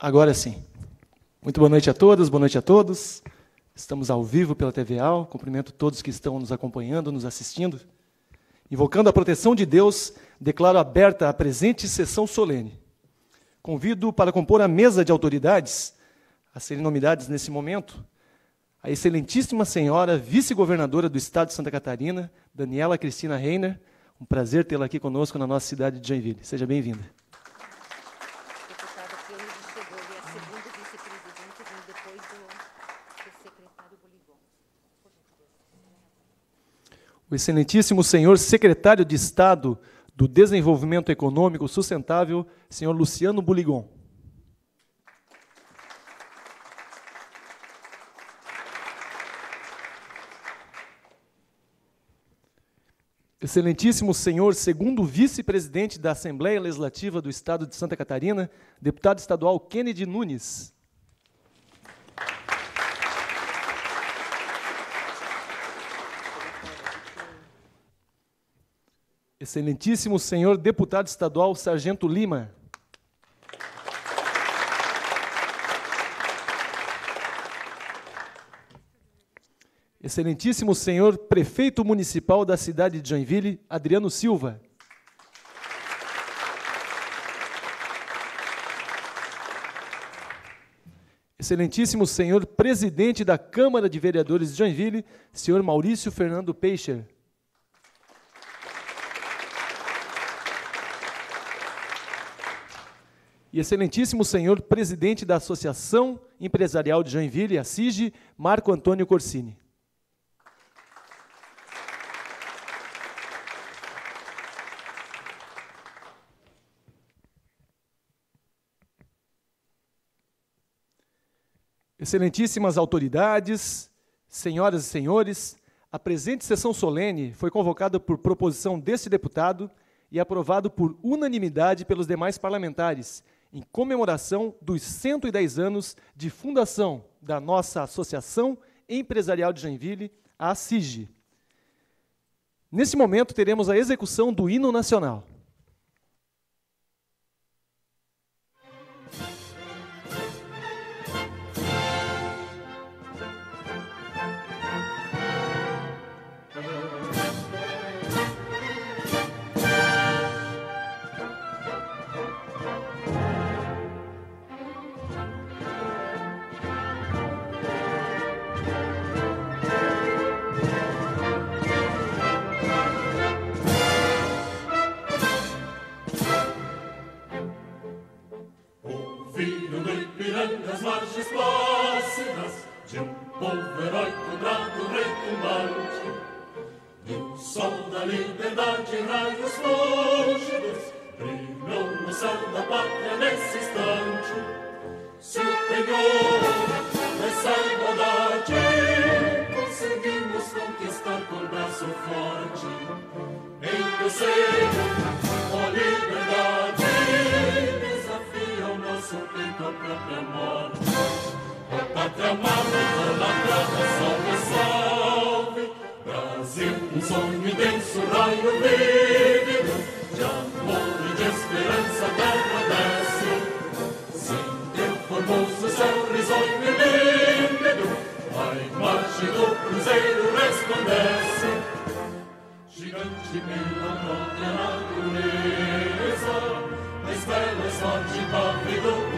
Agora sim. Muito boa noite a todas, boa noite a todos. Estamos ao vivo pela TV Al. Cumprimento todos que estão nos acompanhando, nos assistindo. Invocando a proteção de Deus, declaro aberta a presente sessão solene. Convido para compor a mesa de autoridades, a serem nominadas nesse momento, a excelentíssima senhora vice-governadora do Estado de Santa Catarina, Daniela Cristina Reiner. Um prazer tê-la aqui conosco na nossa cidade de Joinville. Seja bem-vinda. o excelentíssimo senhor secretário de Estado do Desenvolvimento Econômico Sustentável, senhor Luciano Buligon. Excelentíssimo senhor segundo vice-presidente da Assembleia Legislativa do Estado de Santa Catarina, deputado estadual Kennedy Nunes. Excelentíssimo senhor deputado estadual Sargento Lima. Excelentíssimo senhor prefeito municipal da cidade de Joinville, Adriano Silva. Excelentíssimo senhor presidente da Câmara de Vereadores de Joinville, senhor Maurício Fernando Peixer. e excelentíssimo senhor presidente da Associação Empresarial de Joinville, a CIG, Marco Antônio Corsini. Excelentíssimas autoridades, senhoras e senhores, a presente sessão solene foi convocada por proposição deste deputado e aprovado por unanimidade pelos demais parlamentares, em comemoração dos 110 anos de fundação da nossa Associação Empresarial de Joinville, a CIGI. Nesse momento, teremos a execução do hino nacional. marchas plácidas de um povo heróico bravo retumbante. Do sol da liberdade, raios lógicos brilhou no céu da pátria nesse instante. Superior nessa igualdade, conseguimos conquistar com braço forte. Em teu seio, ó liberdade, desafia o nosso peito à própria morte pátria amada, idolatrada, salve, salve. Brasil, um sonho intenso, raio vivo, de amor e de esperança, terra desce. Sim, teu formoso céu, risonho e límpido, a imagem do cruzeiro resplandece. Gigante pela própria natureza, mais bela sorte, pobre do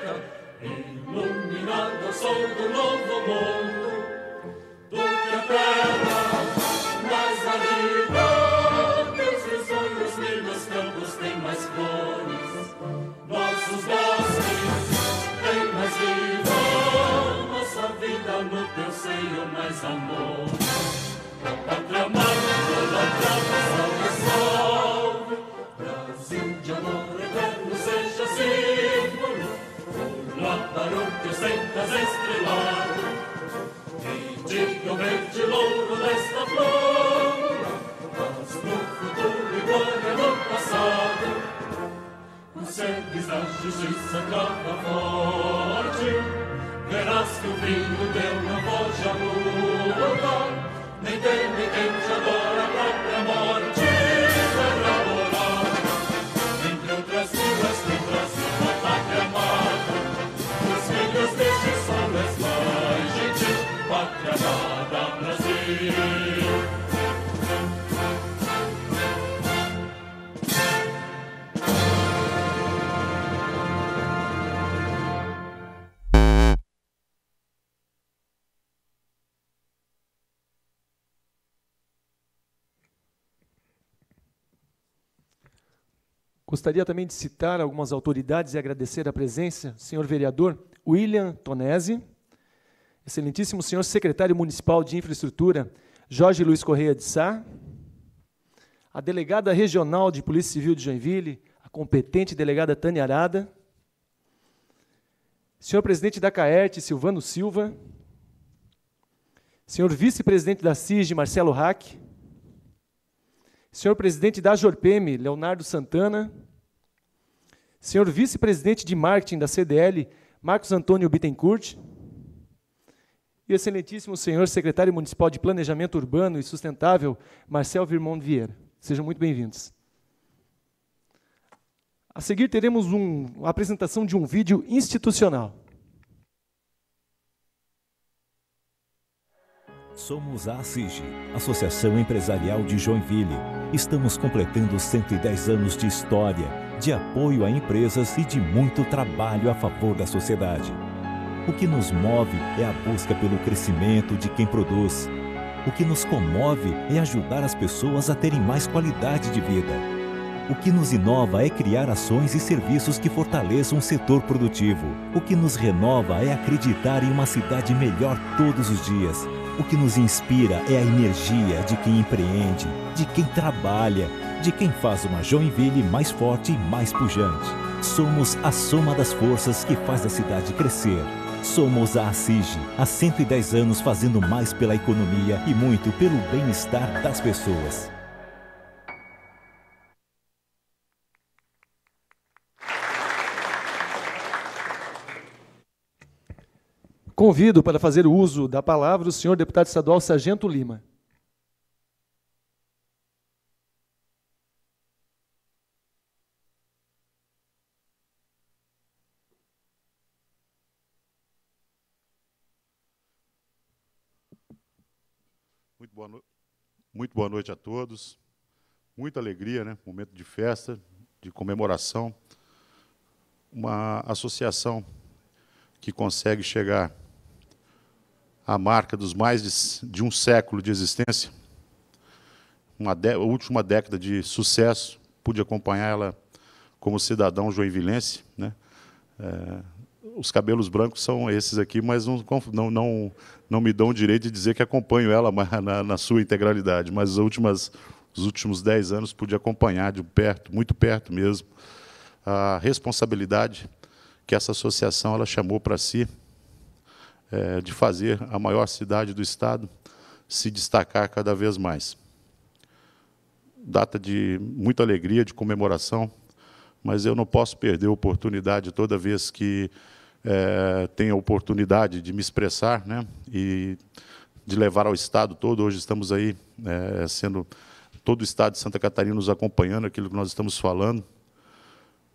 terra, sou do novo mundo, do que a terra, mas a vida. gostaria também de citar algumas autoridades e agradecer a presença, senhor vereador William Tonese, excelentíssimo senhor secretário municipal de infraestrutura Jorge Luiz Correia de Sá, a delegada regional de Polícia Civil de Joinville, a competente delegada Tânia Arada, senhor presidente da CAERT, Silvano Silva, senhor vice-presidente da CIS, Marcelo Hack, senhor presidente da JORPM, Leonardo Santana, Senhor vice-presidente de marketing da CDL, Marcos Antônio Bittencourt. E excelentíssimo senhor secretário municipal de Planejamento Urbano e Sustentável, Marcel Virmond Vieira. Sejam muito bem-vindos. A seguir teremos um, uma apresentação de um vídeo institucional. Somos a ACIG, Associação Empresarial de Joinville. Estamos completando 110 anos de história de apoio a empresas e de muito trabalho a favor da sociedade. O que nos move é a busca pelo crescimento de quem produz. O que nos comove é ajudar as pessoas a terem mais qualidade de vida. O que nos inova é criar ações e serviços que fortaleçam o setor produtivo. O que nos renova é acreditar em uma cidade melhor todos os dias. O que nos inspira é a energia de quem empreende, de quem trabalha, de quem faz uma Joinville mais forte e mais pujante. Somos a soma das forças que faz a cidade crescer. Somos a ACIG, há 110 anos fazendo mais pela economia e muito pelo bem-estar das pessoas. Convido para fazer uso da palavra o senhor deputado estadual Sargento Lima. Muito boa noite a todos. Muita alegria, né? Momento de festa, de comemoração. Uma associação que consegue chegar à marca dos mais de, um século de existência. Uma de, última década de sucesso. Pude acompanhar ela como cidadão joinvilense, né? É, os cabelos brancos são esses aqui, mas não, não, não, não me dão o direito de dizer que acompanho ela na, na sua integralidade. Mas últimas, os últimos dez anos pude acompanhar de perto, muito perto mesmo, a responsabilidade que essa associação ela chamou para si é, de fazer a maior cidade do Estado se destacar cada vez mais. Data de muita alegria, de comemoração, mas eu não posso perder a oportunidade toda vez que é, tenho a oportunidade de me expressar né, e de levar ao Estado todo. Hoje estamos aí é, sendo todo o Estado de Santa Catarina nos acompanhando, aquilo que nós estamos falando.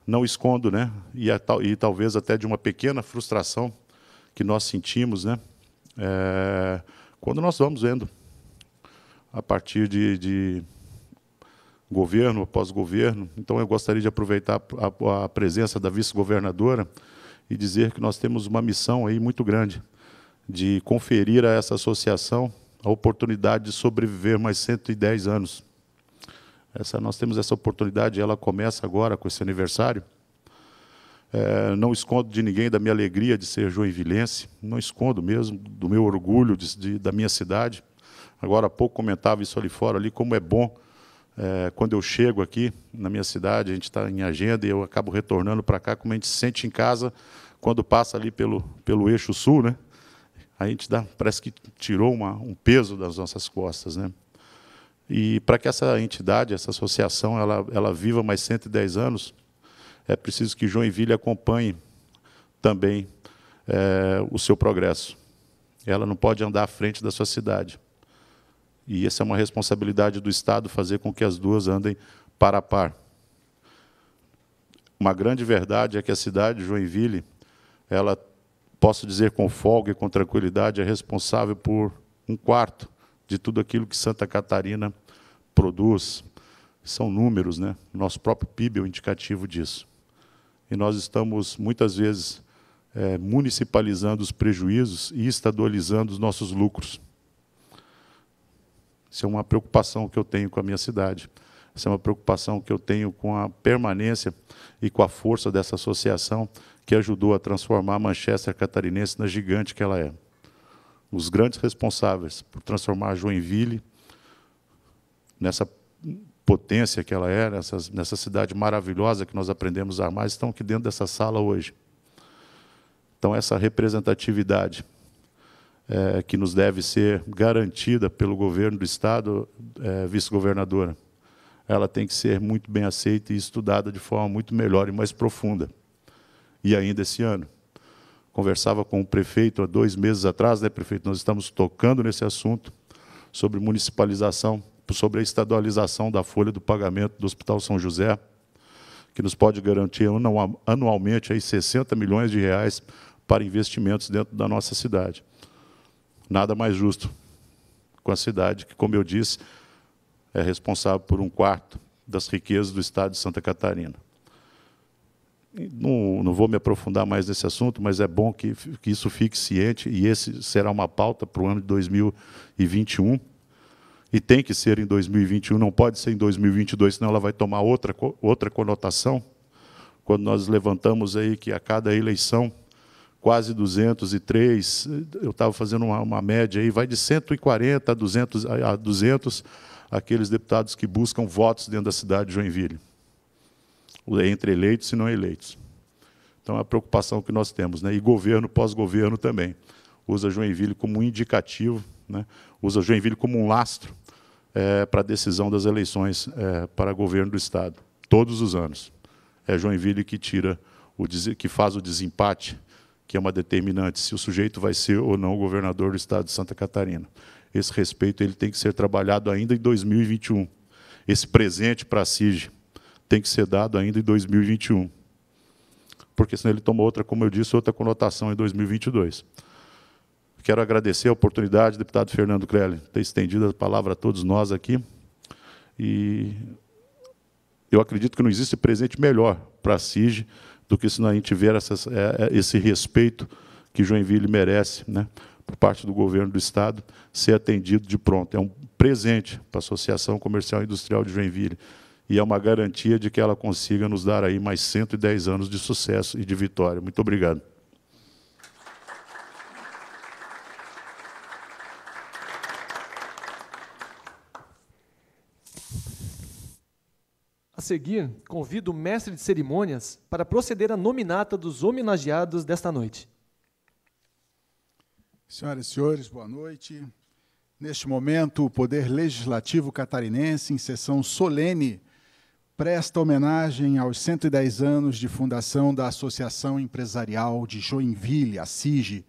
Não escondo, né? E, a, e talvez até de uma pequena frustração que nós sentimos, né? É, quando nós vamos vendo, a partir de, de governo, após governo. Então, eu gostaria de aproveitar a, a presença da vice-governadora e dizer que nós temos uma missão aí muito grande de conferir a essa associação a oportunidade de sobreviver mais 110 anos. Essa, nós temos essa oportunidade, ela começa agora com esse aniversário. É, não escondo de ninguém da minha alegria de ser joinvilense, não escondo mesmo do meu orgulho de, de, da minha cidade. Agora há pouco comentava isso ali fora, ali como é bom é, quando eu chego aqui na minha cidade, a gente está em agenda e eu acabo retornando para cá, como a gente se sente em casa quando passa ali pelo, pelo eixo sul, né? A gente dá, parece que tirou uma, um peso das nossas costas, né? E para que essa entidade, essa associação, ela, ela viva mais 110 anos, é preciso que Joinville acompanhe também é, o seu progresso. Ela não pode andar à frente da sua cidade. E essa é uma responsabilidade do Estado fazer com que as duas andem para a par. Uma grande verdade é que a cidade de Joinville, ela, posso dizer com folga e com tranquilidade, é responsável por um quarto de tudo aquilo que Santa Catarina produz. São números, né? Nosso próprio PIB é o um indicativo disso. E nós estamos, muitas vezes, eh, municipalizando os prejuízos e estadualizando os nossos lucros. Isso é uma preocupação que eu tenho com a minha cidade. Isso é uma preocupação que eu tenho com a permanência e com a força dessa associação que ajudou a transformar a Manchester catarinense na gigante que ela é. Os grandes responsáveis por transformar Joinville nessa potência que ela é, nessa, nessa cidade maravilhosa que nós aprendemos a amar, estão aqui dentro dessa sala hoje. Então, essa representatividade é, que nos deve ser garantida pelo governo do Estado, é, vice-governadora. Ela tem que ser muito bem aceita e estudada de forma muito melhor e mais profunda. E ainda esse ano. Conversava com o prefeito há dois meses atrás, né, prefeito? Nós estamos tocando nesse assunto sobre municipalização, sobre a estadualização da folha do pagamento do Hospital São José, que nos pode garantir anualmente aí 60 milhões de reais para investimentos dentro da nossa cidade. Nada mais justo com a cidade, que, como eu disse, é responsável por um quarto das riquezas do estado de Santa Catarina. Não, não vou me aprofundar mais nesse assunto, mas é bom que, que isso fique ciente, e esse será uma pauta para o ano de 2021 e tem que ser em 2021, não pode ser em 2022, senão ela vai tomar outra, outra conotação. Quando nós levantamos aí que a cada eleição quase 203, eu estava fazendo uma, uma, média aí, vai de 140 a 200, a 200 aqueles deputados que buscam votos dentro da cidade de Joinville, entre eleitos e não eleitos. Então, é a preocupação que nós temos, né? e governo, pós-governo também. Usa Joinville como um indicativo, né? usa Joinville como um lastro é, para a decisão das eleições é, para governo do Estado, todos os anos. É Joinville que tira o que faz o desempate que é uma determinante, se o sujeito vai ser ou não governador do estado de Santa Catarina. Esse respeito ele tem que ser trabalhado ainda em 2021. Esse presente para a CIG tem que ser dado ainda em 2021. Porque senão ele toma outra, como eu disse, outra conotação em 2022. Quero agradecer a oportunidade, deputado Fernando Crelli, ter estendido a palavra a todos nós aqui. E eu acredito que não existe presente melhor para a CIG do que se a gente tiver é, é, esse respeito que Joinville merece, né, por parte do governo do Estado, ser atendido de pronto. É um presente para a Associação Comercial e Industrial de Joinville e é uma garantia de que ela consiga nos dar aí mais 110 anos de sucesso e de vitória. Muito obrigado. seguir, convido o mestre de cerimônias para proceder à nominata dos homenageados desta noite. Senhoras e senhores, boa noite. Neste momento, o Poder Legislativo Catarinense, em sessão solene, presta homenagem aos 110 anos de fundação da Associação Empresarial de Joinville, a SIGE,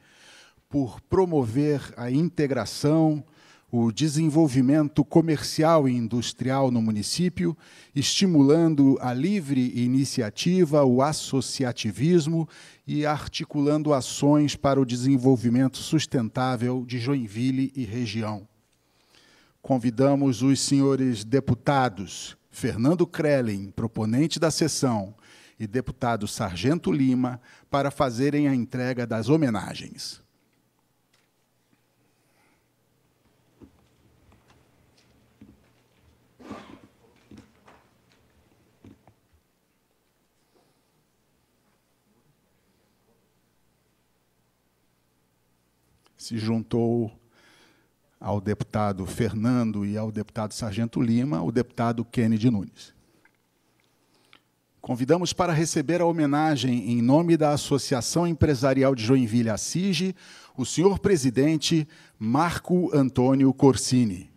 por promover a integração, o desenvolvimento comercial e industrial no município, estimulando a livre iniciativa, o associativismo e articulando ações para o desenvolvimento sustentável de Joinville e região. Convidamos os senhores deputados Fernando Krellen, proponente da sessão, e deputado Sargento Lima para fazerem a entrega das homenagens. se juntou ao deputado Fernando e ao deputado Sargento Lima, o deputado Kennedy Nunes. Convidamos para receber a homenagem em nome da Associação Empresarial de Joinville, a CIGE, o senhor presidente Marco Antônio Corsini.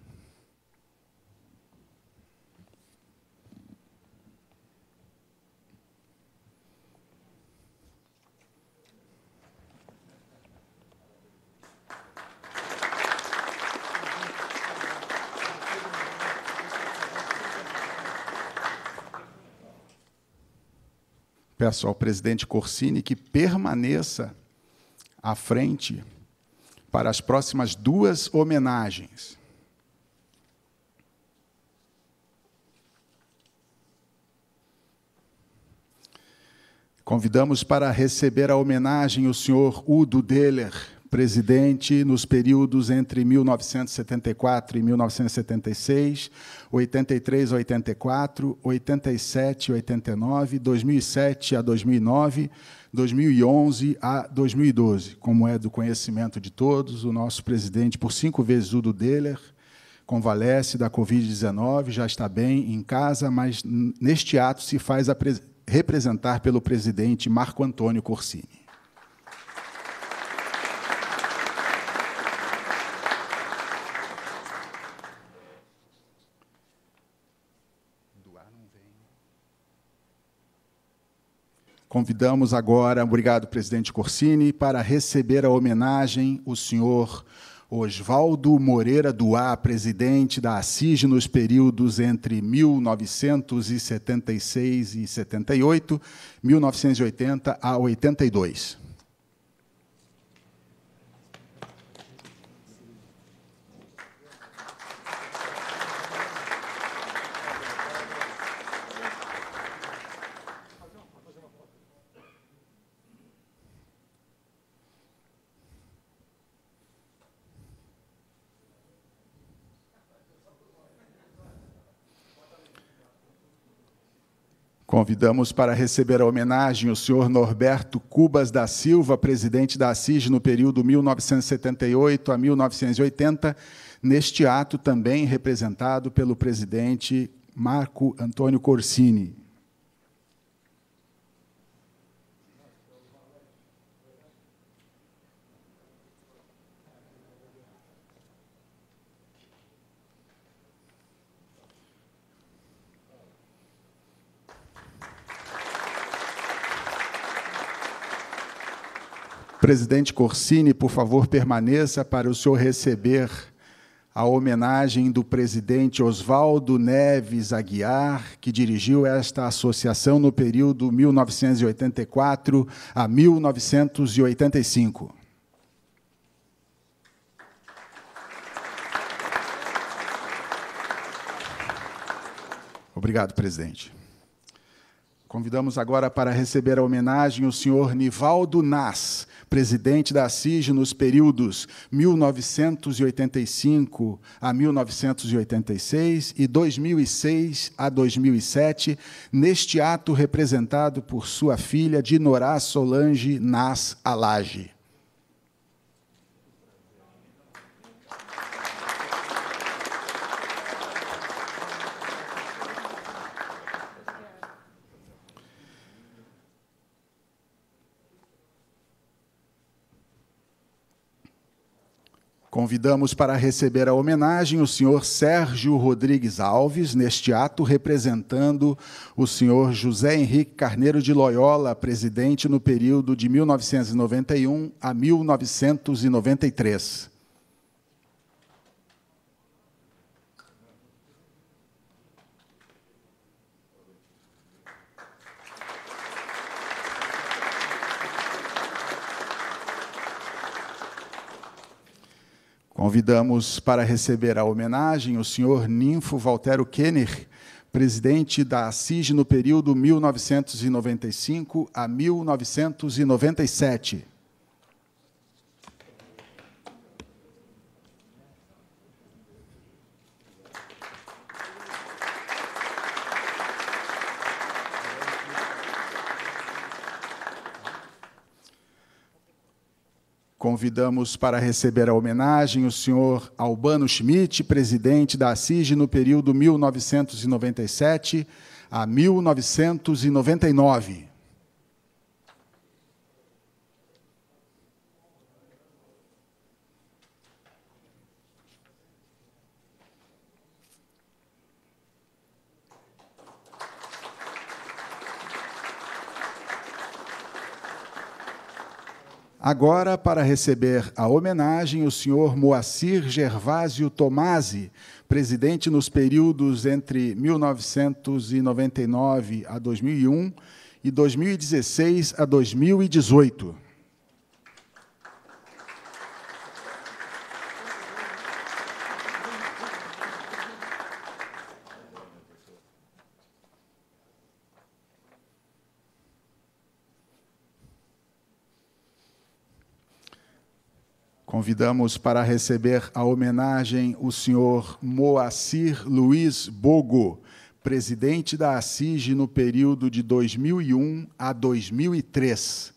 peço ao presidente Corsini que permaneça à frente para as próximas duas homenagens. Convidamos para receber a homenagem o senhor Udo Deller presidente nos períodos entre 1974 e 1976, 83 a 84, 87 a 89, 2007 a 2009, 2011 a 2012. Como é do conhecimento de todos, o nosso presidente, por cinco vezes o do Deller, convalesce da Covid-19, já está bem em casa, mas neste ato se faz representar pelo presidente Marco Antônio Corsini. Convidamos agora, obrigado, presidente Corsini, para receber a homenagem o senhor Oswaldo Moreira Duá, presidente da Assis nos períodos entre 1976 e 78, 1980 a 82. Convidamos para receber a homenagem o senhor Norberto Cubas da Silva, presidente da Assis no período 1978 a 1980, neste ato também representado pelo presidente Marco Antônio Corsini. Presidente Corsini, por favor, permaneça para o senhor receber a homenagem do presidente Oswaldo Neves Aguiar, que dirigiu esta associação no período 1984 a 1985. Obrigado, presidente. Convidamos agora para receber a homenagem o senhor Nivaldo Nas, presidente da CIG nos períodos 1985 a 1986 e 2006 a 2007, neste ato representado por sua filha Dinorá Solange Nas Alage. Convidamos para receber a homenagem o senhor Sérgio Rodrigues Alves, neste ato representando o senhor José Henrique Carneiro de Loyola, presidente no período de 1991 a 1993. Convidamos para receber a homenagem o senhor Ninfo Valtero Kenner, presidente da ACIG no período 1995 a 1997. Convidamos para receber a homenagem o senhor Albano Schmidt, presidente da CIG no período 1997 a 1999. Agora, para receber a homenagem, o senhor Moacir Gervásio Tomasi, presidente nos períodos entre 1999 a 2001 e 2016 a 2018. Convidamos para receber a homenagem o senhor Moacir Luiz Bogo, presidente da ACIG no período de 2001 a 2003.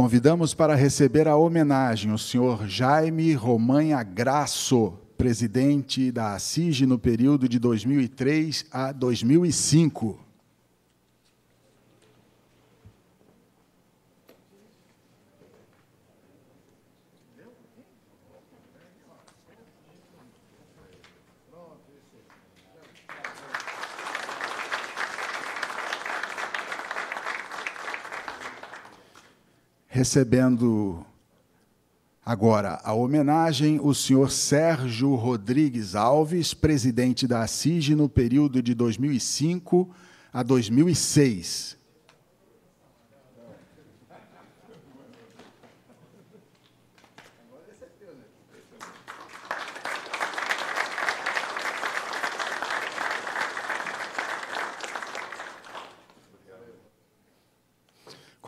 Convidamos para receber a homenagem o senhor Jaime Romanha Graço, presidente da CIG no período de 2003 a 2005. recebendo agora a homenagem o senhor Sérgio Rodrigues Alves, presidente da CIG no período de 2005 a 2006.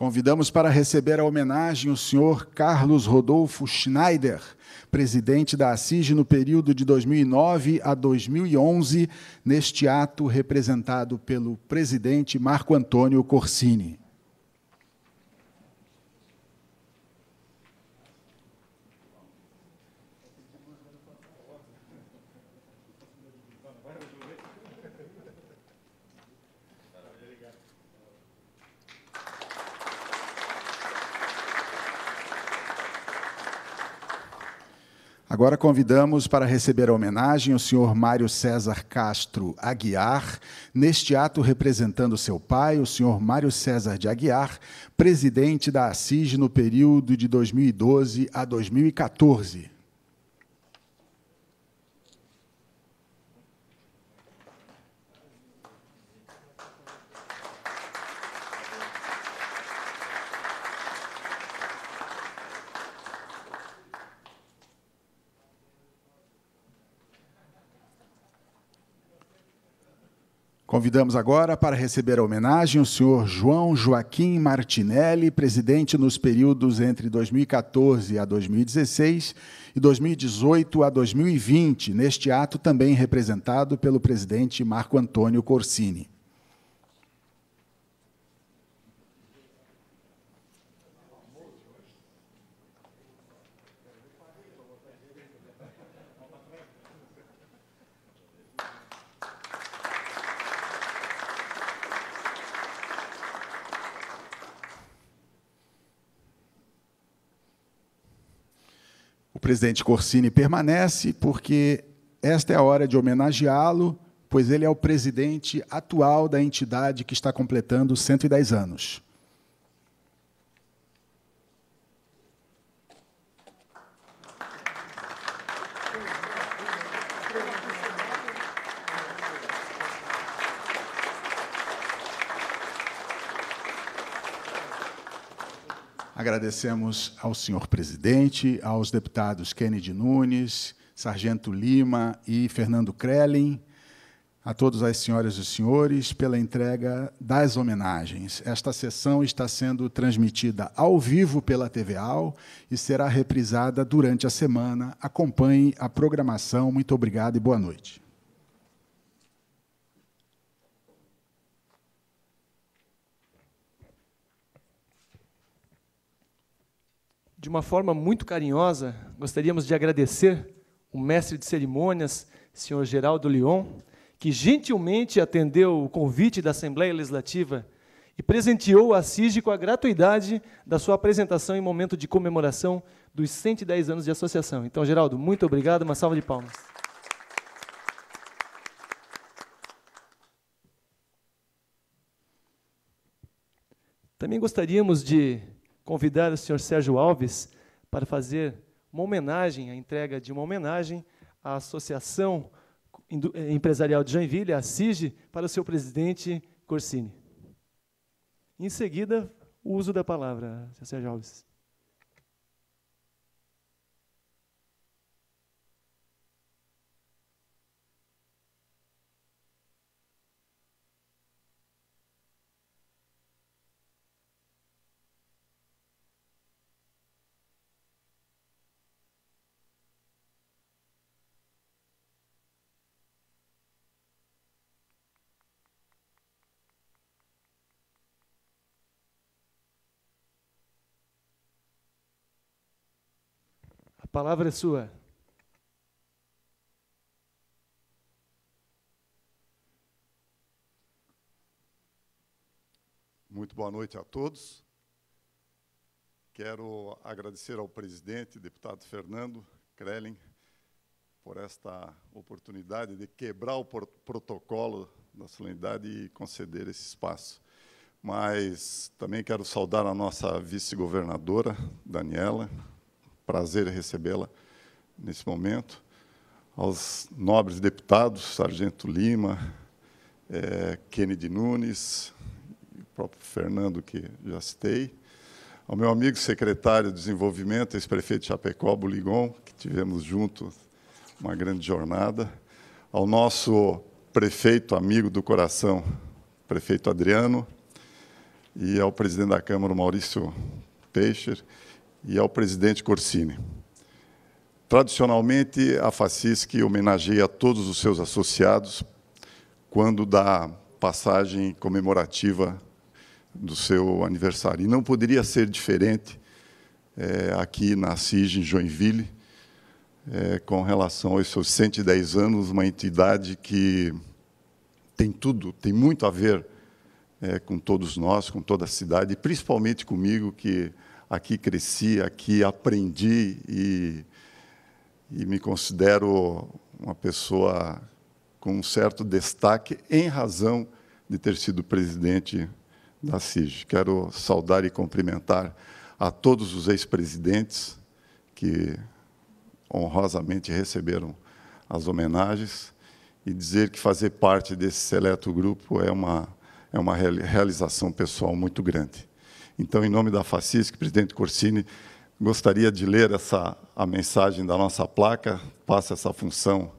Convidamos para receber a homenagem o senhor Carlos Rodolfo Schneider, presidente da ACIG no período de 2009 a 2011, neste ato representado pelo presidente Marco Antônio Corsini. Agora convidamos para receber a homenagem o senhor Mário César Castro Aguiar, neste ato representando seu pai, o senhor Mário César de Aguiar, presidente da ACIS no período de 2012 a 2014. Convidamos agora para receber a homenagem o senhor João Joaquim Martinelli, presidente nos períodos entre 2014 a 2016 e 2018 a 2020, neste ato também representado pelo presidente Marco Antônio Corsini. presidente Corsini permanece, porque esta é a hora de homenageá-lo, pois ele é o presidente atual da entidade que está completando 110 anos. Agradecemos ao senhor presidente, aos deputados Kennedy Nunes, Sargento Lima e Fernando Krellin, a todas as senhoras e senhores pela entrega das homenagens. Esta sessão está sendo transmitida ao vivo pela TV Al e será reprisada durante a semana. Acompanhe a programação. Muito obrigado e boa noite. de uma forma muito carinhosa, gostaríamos de agradecer o mestre de cerimônias, senhor Geraldo Lyon, que gentilmente atendeu o convite da Assembleia Legislativa e presenteou a CISG com a gratuidade da sua apresentação em momento de comemoração dos 110 anos de associação. Então, Geraldo, muito obrigado, uma salva de palmas. Também gostaríamos de convidar o senhor Sérgio Alves para fazer uma homenagem, a entrega de uma homenagem à Associação Empresarial de Joinville, a SIG, para o seu presidente Corsini. Em seguida, o uso da palavra, senhor Sérgio Alves. palavra é sua. Muito boa noite a todos. Quero agradecer ao presidente, deputado Fernando Krelling, por esta oportunidade de quebrar o protocolo da solenidade e conceder esse espaço. Mas também quero saudar a nossa vice-governadora, Daniela, prazer recebê-la nesse momento. Aos nobres deputados, Sargento Lima, é, Kennedy Nunes, o próprio Fernando, que já citei. Ao meu amigo secretário de Desenvolvimento, ex-prefeito de Chapecó, Buligon, que tivemos junto uma grande jornada. Ao nosso prefeito, amigo do coração, prefeito Adriano, e ao presidente da Câmara, Maurício Peixer e ao presidente Corsini. Tradicionalmente, a FACISC homenageia todos os seus associados quando dá passagem comemorativa do seu aniversário. E não poderia ser diferente é, aqui na CIG, em Joinville, é, com relação aos seus 110 anos, uma entidade que tem tudo, tem muito a ver é, com todos nós, com toda a cidade, e principalmente comigo, que aqui cresci, aqui aprendi e, e me considero uma pessoa com um certo destaque em razão de ter sido presidente da CIG. Quero saudar e cumprimentar a todos os ex-presidentes que honrosamente receberam as homenagens e dizer que fazer parte desse seleto grupo é uma, é uma realização pessoal muito grande. Então, em nome da FACISC, presidente Corsini, gostaria de ler essa, a mensagem da nossa placa, passa essa função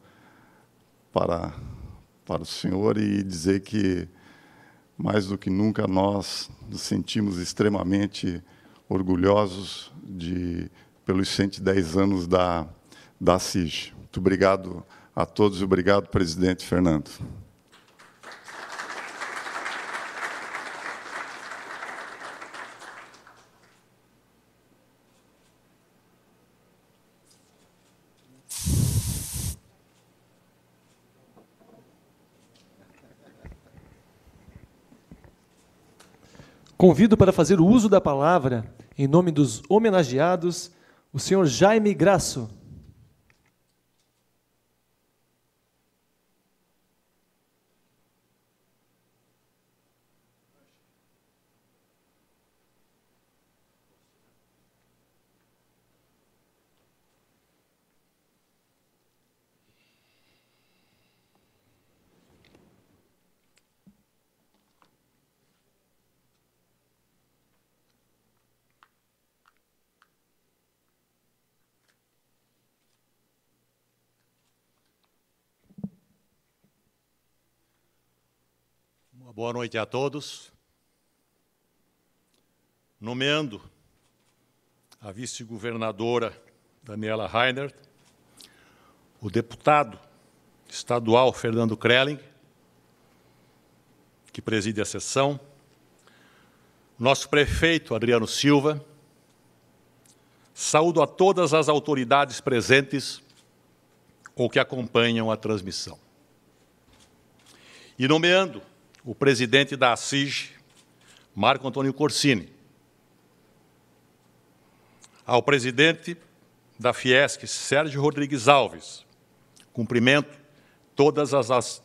para, para o senhor e dizer que, mais do que nunca, nós nos sentimos extremamente orgulhosos de, pelos 110 anos da, da CIG. Muito obrigado a todos e obrigado, presidente Fernando. Convido para fazer o uso da palavra, em nome dos homenageados, o senhor Jaime Graço. Boa noite a todos. Nomeando a vice-governadora Daniela Reinert, o deputado estadual Fernando Krelling, que preside a sessão, nosso prefeito Adriano Silva, saúdo a todas as autoridades presentes ou que acompanham a transmissão. E nomeando o presidente da ASIG, Marco Antônio Corsini, ao presidente da Fiesc, Sérgio Rodrigues Alves, cumprimento todas as, as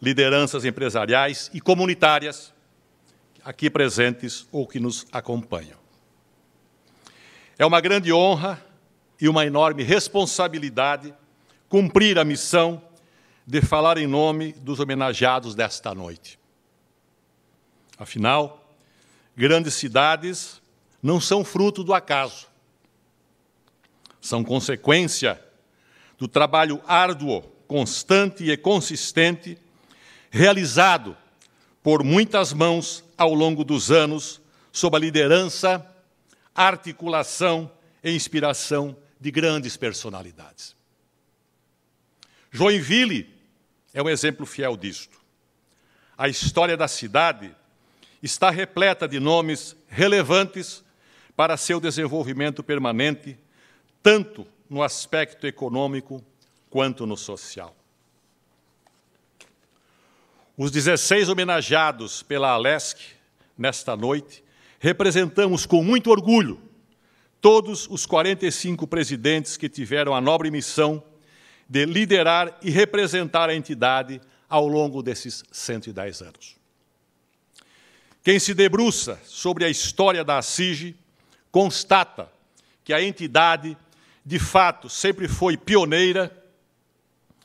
lideranças empresariais e comunitárias aqui presentes ou que nos acompanham. É uma grande honra e uma enorme responsabilidade cumprir a missão de falar em nome dos homenageados desta noite. Afinal, grandes cidades não são fruto do acaso. São consequência do trabalho árduo, constante e consistente realizado por muitas mãos ao longo dos anos, sob a liderança, articulação e inspiração de grandes personalidades. Joinville é um exemplo fiel disto. A história da cidade está repleta de nomes relevantes para seu desenvolvimento permanente, tanto no aspecto econômico quanto no social. Os 16 homenageados pela Alesc nesta noite representamos com muito orgulho todos os 45 presidentes que tiveram a nobre missão de liderar e representar a entidade ao longo desses 110 anos. Quem se debruça sobre a história da ASIG constata que a entidade, de fato, sempre foi pioneira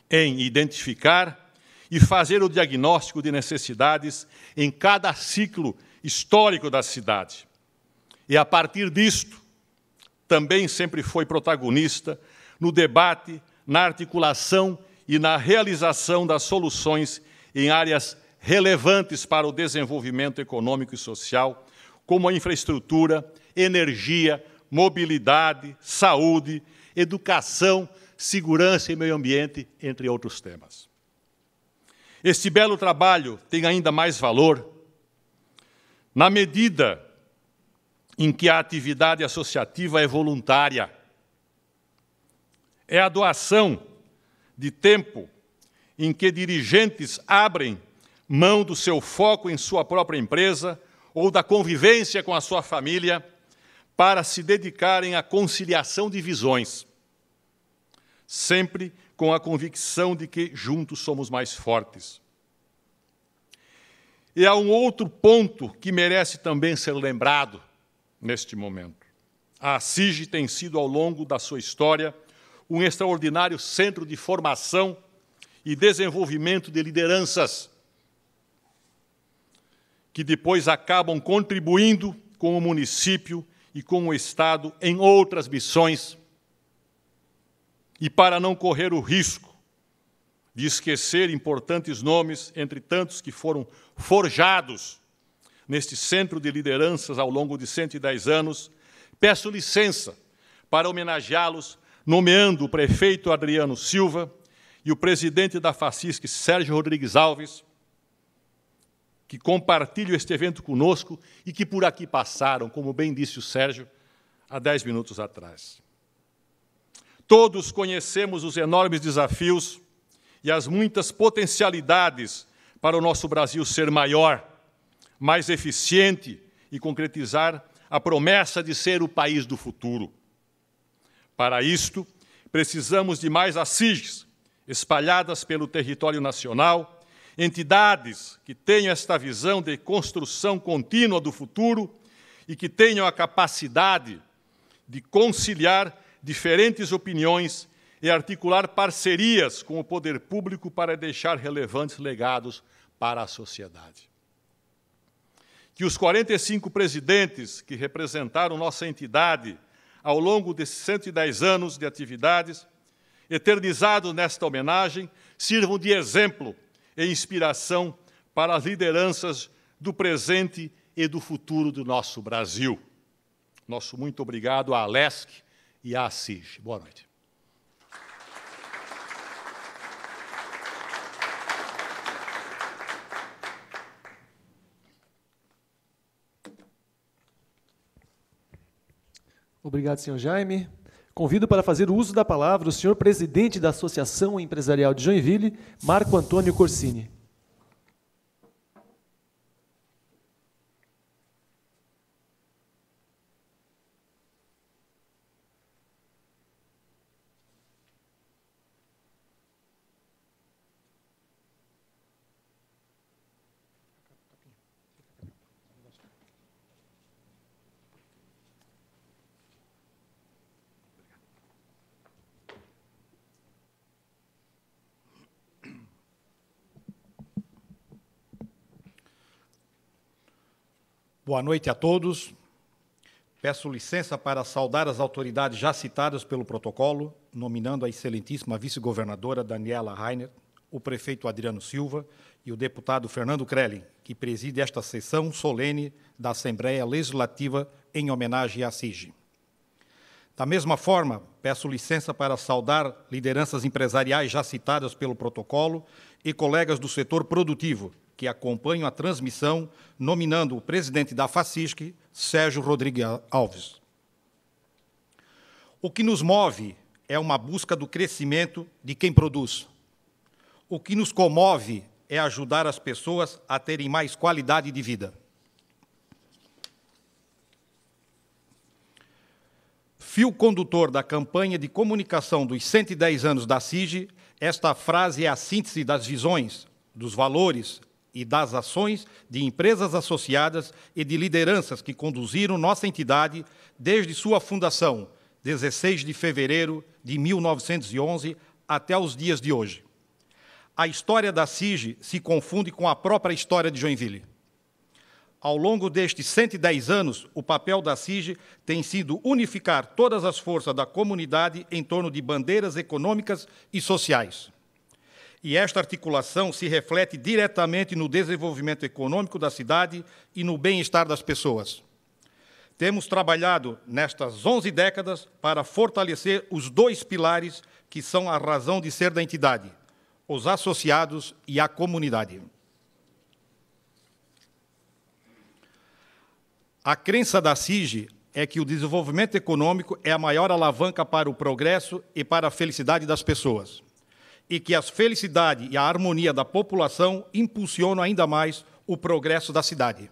em identificar e fazer o diagnóstico de necessidades em cada ciclo histórico da cidade. E, a partir disto, também sempre foi protagonista no debate, na articulação e na realização das soluções em áreas relevantes para o desenvolvimento econômico e social, como a infraestrutura, energia, mobilidade, saúde, educação, segurança e meio ambiente, entre outros temas. Este belo trabalho tem ainda mais valor na medida em que a atividade associativa é voluntária. É a doação de tempo em que dirigentes abrem mão do seu foco em sua própria empresa ou da convivência com a sua família para se dedicarem à conciliação de visões, sempre com a convicção de que juntos somos mais fortes. E há um outro ponto que merece também ser lembrado neste momento. A SIG tem sido, ao longo da sua história, um extraordinário centro de formação e desenvolvimento de lideranças que depois acabam contribuindo com o município e com o Estado em outras missões. E para não correr o risco de esquecer importantes nomes, entre tantos que foram forjados neste centro de lideranças ao longo de 110 anos, peço licença para homenageá-los, nomeando o prefeito Adriano Silva e o presidente da FACISC, Sérgio Rodrigues Alves, que compartilham este evento conosco e que por aqui passaram, como bem disse o Sérgio, há dez minutos atrás. Todos conhecemos os enormes desafios e as muitas potencialidades para o nosso Brasil ser maior, mais eficiente e concretizar a promessa de ser o país do futuro. Para isto, precisamos de mais assis espalhadas pelo território nacional entidades que tenham esta visão de construção contínua do futuro e que tenham a capacidade de conciliar diferentes opiniões e articular parcerias com o poder público para deixar relevantes legados para a sociedade. Que os 45 presidentes que representaram nossa entidade ao longo desses 110 anos de atividades, eternizados nesta homenagem, sirvam de exemplo e inspiração para as lideranças do presente e do futuro do nosso Brasil. Nosso muito obrigado à Alesc e à Assis. Boa noite. Obrigado, senhor Jaime. Convido para fazer uso da palavra o senhor presidente da Associação Empresarial de Joinville, Marco Antônio Corsini. Boa noite a todos. Peço licença para saudar as autoridades já citadas pelo protocolo, nominando a excelentíssima vice-governadora Daniela Rainer, o prefeito Adriano Silva e o deputado Fernando Krellin, que preside esta sessão solene da Assembleia Legislativa em homenagem à CIG. Da mesma forma, peço licença para saudar lideranças empresariais já citadas pelo protocolo e colegas do setor produtivo, que acompanham a transmissão, nominando o presidente da FACISC, Sérgio Rodrigues Alves. O que nos move é uma busca do crescimento de quem produz. O que nos comove é ajudar as pessoas a terem mais qualidade de vida. Fio condutor da campanha de comunicação dos 110 anos da CIG, esta frase é a síntese das visões, dos valores e das ações de empresas associadas e de lideranças que conduziram nossa entidade desde sua fundação, 16 de fevereiro de 1911, até os dias de hoje. A história da CIG se confunde com a própria história de Joinville. Ao longo destes 110 anos, o papel da CIG tem sido unificar todas as forças da comunidade em torno de bandeiras econômicas e sociais e esta articulação se reflete diretamente no desenvolvimento econômico da cidade e no bem-estar das pessoas. Temos trabalhado nestas 11 décadas para fortalecer os dois pilares que são a razão de ser da entidade: os associados e a comunidade. A crença da CIGE é que o desenvolvimento econômico é a maior alavanca para o progresso e para a felicidade das pessoas e que a felicidade e a harmonia da população impulsionam ainda mais o progresso da cidade.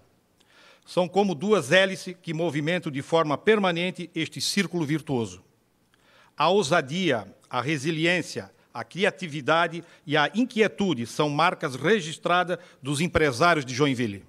São como duas hélices que movimentam de forma permanente este círculo virtuoso. A ousadia, a resiliência, a criatividade e a inquietude são marcas registradas dos empresários de Joinville.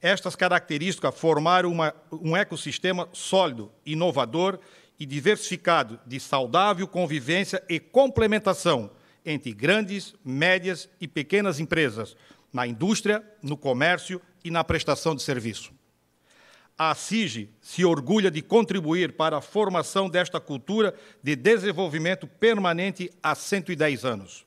Estas características formaram uma, um ecossistema sólido, inovador e diversificado de saudável convivência e complementação entre grandes, médias e pequenas empresas, na indústria, no comércio e na prestação de serviço. A CIGE se orgulha de contribuir para a formação desta cultura de desenvolvimento permanente há 110 anos,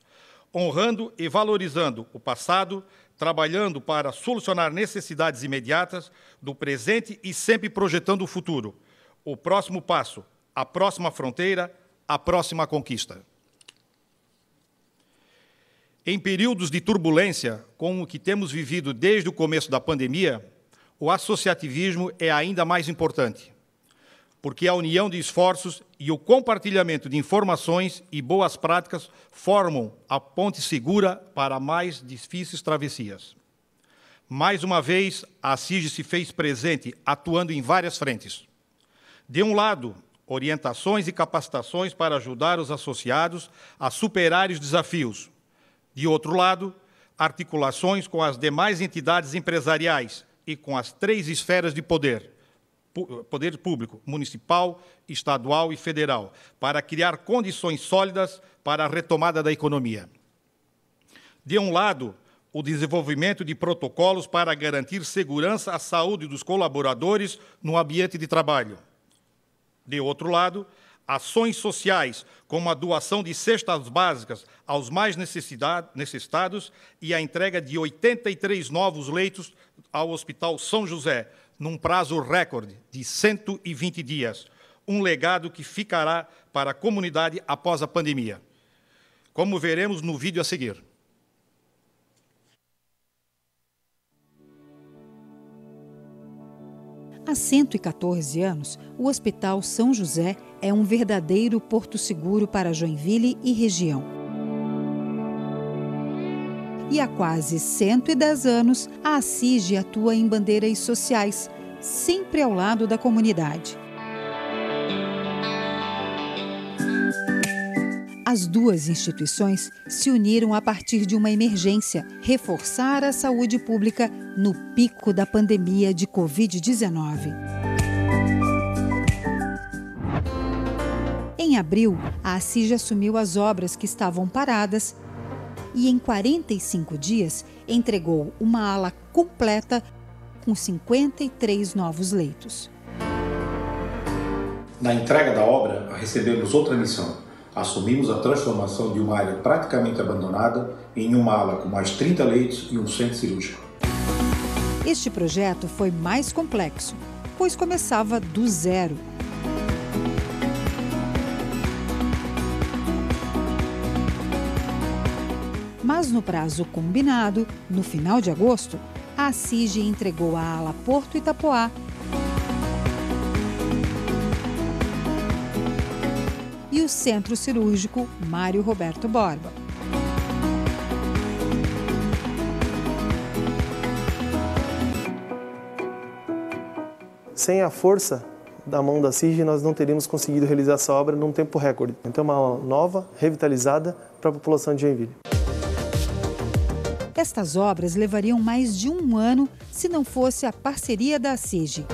honrando e valorizando o passado, trabalhando para solucionar necessidades imediatas do presente e sempre projetando o futuro, o próximo passo, a próxima fronteira, a próxima conquista. Em períodos de turbulência, como o que temos vivido desde o começo da pandemia, o associativismo é ainda mais importante, porque a união de esforços e o compartilhamento de informações e boas práticas formam a ponte segura para mais difíceis travessias. Mais uma vez, a CIG se fez presente, atuando em várias frentes. De um lado, orientações e capacitações para ajudar os associados a superar os desafios, de outro lado, articulações com as demais entidades empresariais e com as três esferas de poder, poder público, municipal, estadual e federal, para criar condições sólidas para a retomada da economia. De um lado, o desenvolvimento de protocolos para garantir segurança à saúde dos colaboradores no ambiente de trabalho. De outro lado, ações sociais, como a doação de cestas básicas aos mais necessitados e a entrega de 83 novos leitos ao Hospital São José, num prazo recorde de 120 dias. Um legado que ficará para a comunidade após a pandemia. Como veremos no vídeo a seguir. Há 114 anos, o Hospital São José é um verdadeiro porto seguro para Joinville e região. E há quase 110 anos, a Assis atua em bandeiras sociais, sempre ao lado da comunidade. As duas instituições se uniram a partir de uma emergência reforçar a saúde pública no pico da pandemia de Covid-19. Em abril, a ACIJ assumiu as obras que estavam paradas e, em 45 dias, entregou uma ala completa com 53 novos leitos. Na entrega da obra, recebemos outra missão assumimos a transformação de uma área praticamente abandonada em uma ala com mais 30 leitos e um centro cirúrgico. Este projeto foi mais complexo, pois começava do zero. Mas no prazo combinado, no final de agosto, a CIG entregou a ala Porto Itapoá Centro Cirúrgico Mário Roberto Borba. Sem a força da mão da CIG, nós não teríamos conseguido realizar essa obra num tempo recorde. Então, é uma nova, revitalizada para a população de Joinville. Estas obras levariam mais de um ano se não fosse a parceria da CIG.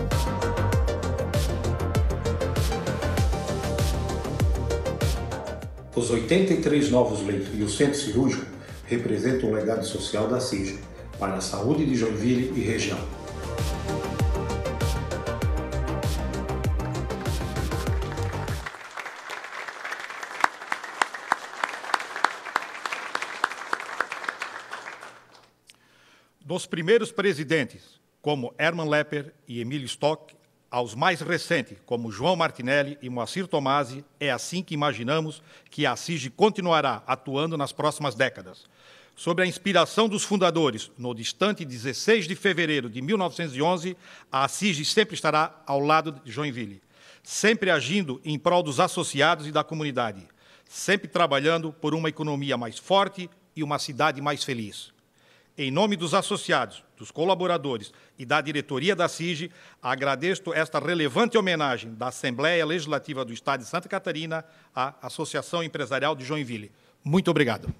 Os 83 novos leitos e o centro cirúrgico representam um legado social da CIJ para a saúde de Joinville e região. Dos primeiros presidentes, como Herman Lepper e Emílio Stock, aos mais recentes, como João Martinelli e Moacir Tomasi, é assim que imaginamos que a CIG continuará atuando nas próximas décadas. Sobre a inspiração dos fundadores, no distante 16 de fevereiro de 1911, a CIG sempre estará ao lado de Joinville, sempre agindo em prol dos associados e da comunidade, sempre trabalhando por uma economia mais forte e uma cidade mais feliz. Em nome dos associados, dos colaboradores e da diretoria da CIG, agradeço esta relevante homenagem da Assembleia Legislativa do Estado de Santa Catarina à Associação Empresarial de Joinville. Muito obrigado.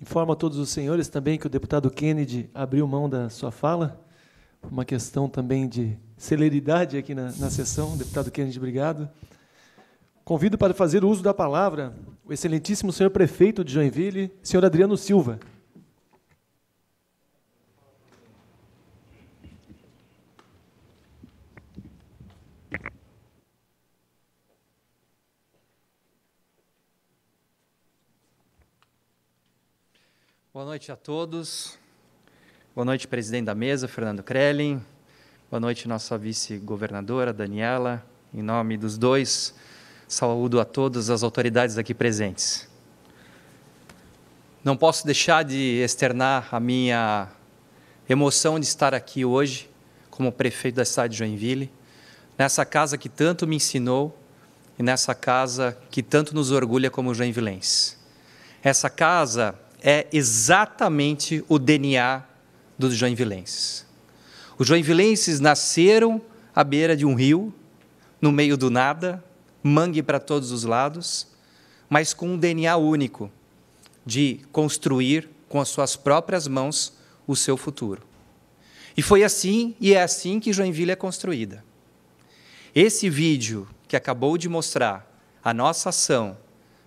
Informo a todos os senhores também que o deputado Kennedy abriu mão da sua fala, uma questão também de celeridade aqui na, na sessão, deputado Kennedy, obrigado. Convido para fazer uso da palavra o excelentíssimo senhor prefeito de Joinville, senhor Adriano Silva. Boa noite a todos. Boa noite, presidente da mesa, Fernando Krellin, Boa noite, nossa vice-governadora, Daniela. Em nome dos dois, saúdo a todas as autoridades aqui presentes. Não posso deixar de externar a minha emoção de estar aqui hoje, como prefeito da cidade de Joinville, nessa casa que tanto me ensinou e nessa casa que tanto nos orgulha como joinvilenses. Essa casa é exatamente o DNA dos joinvilenses. Os joinvilenses nasceram à beira de um rio, no meio do nada, mangue para todos os lados, mas com um DNA único de construir com as suas próprias mãos o seu futuro. E foi assim e é assim que Joinville é construída. Esse vídeo que acabou de mostrar a nossa ação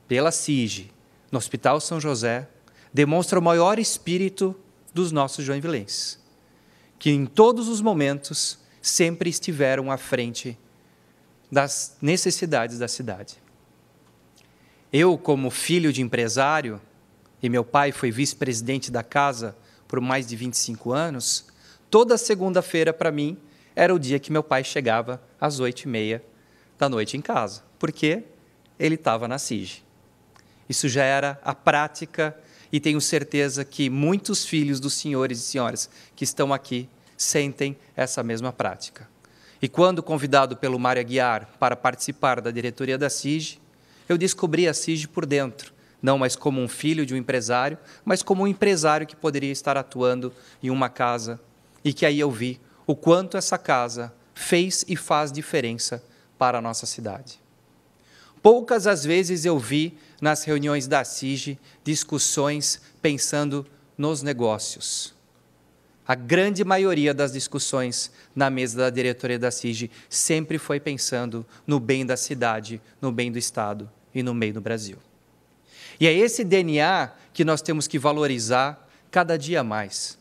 pela Sige no Hospital São José demonstra o maior espírito dos nossos joinvilenses que em todos os momentos sempre estiveram à frente das necessidades da cidade. Eu, como filho de empresário, e meu pai foi vice-presidente da casa por mais de 25 anos, toda segunda-feira para mim era o dia que meu pai chegava às oito e meia da noite em casa, porque ele estava na SIG. Isso já era a prática e tenho certeza que muitos filhos dos senhores e senhoras que estão aqui sentem essa mesma prática. E quando convidado pelo Mário Aguiar para participar da diretoria da Sige, eu descobri a Sige por dentro, não mais como um filho de um empresário, mas como um empresário que poderia estar atuando em uma casa. E que aí eu vi o quanto essa casa fez e faz diferença para a nossa cidade. Poucas as vezes eu vi nas reuniões da CIG discussões pensando nos negócios. A grande maioria das discussões na mesa da diretoria da CIG sempre foi pensando no bem da cidade, no bem do Estado e no bem do Brasil. E é esse DNA que nós temos que valorizar cada dia mais.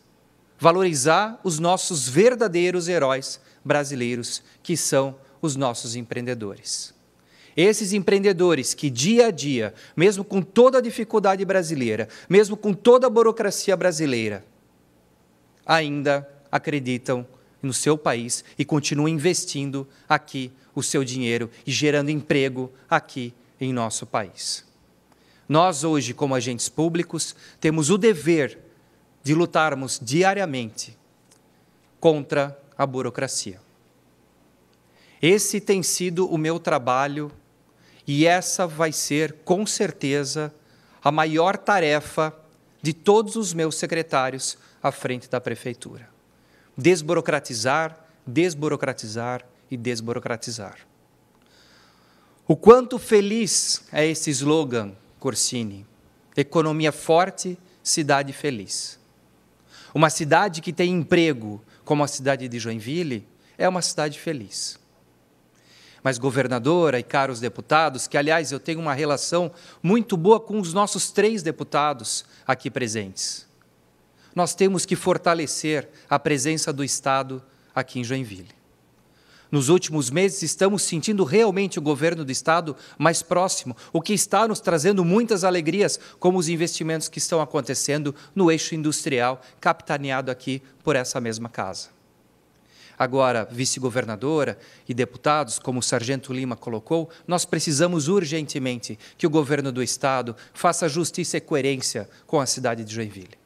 Valorizar os nossos verdadeiros heróis brasileiros, que são os nossos empreendedores. Esses empreendedores que dia a dia, mesmo com toda a dificuldade brasileira, mesmo com toda a burocracia brasileira, ainda acreditam no seu país e continuam investindo aqui o seu dinheiro e gerando emprego aqui em nosso país. Nós, hoje, como agentes públicos, temos o dever de lutarmos diariamente contra a burocracia. Esse tem sido o meu trabalho e essa vai ser, com certeza, a maior tarefa de todos os meus secretários à frente da prefeitura. Desburocratizar, desburocratizar e desburocratizar. O quanto feliz é esse slogan, Corsini? Economia forte, cidade feliz. Uma cidade que tem emprego, como a cidade de Joinville, é uma cidade feliz mas governadora e caros deputados, que, aliás, eu tenho uma relação muito boa com os nossos três deputados aqui presentes. Nós temos que fortalecer a presença do Estado aqui em Joinville. Nos últimos meses, estamos sentindo realmente o governo do Estado mais próximo, o que está nos trazendo muitas alegrias, como os investimentos que estão acontecendo no eixo industrial, capitaneado aqui por essa mesma casa agora vice-governadora e deputados, como o Sargento Lima colocou, nós precisamos urgentemente que o governo do Estado faça justiça e coerência com a cidade de Joinville.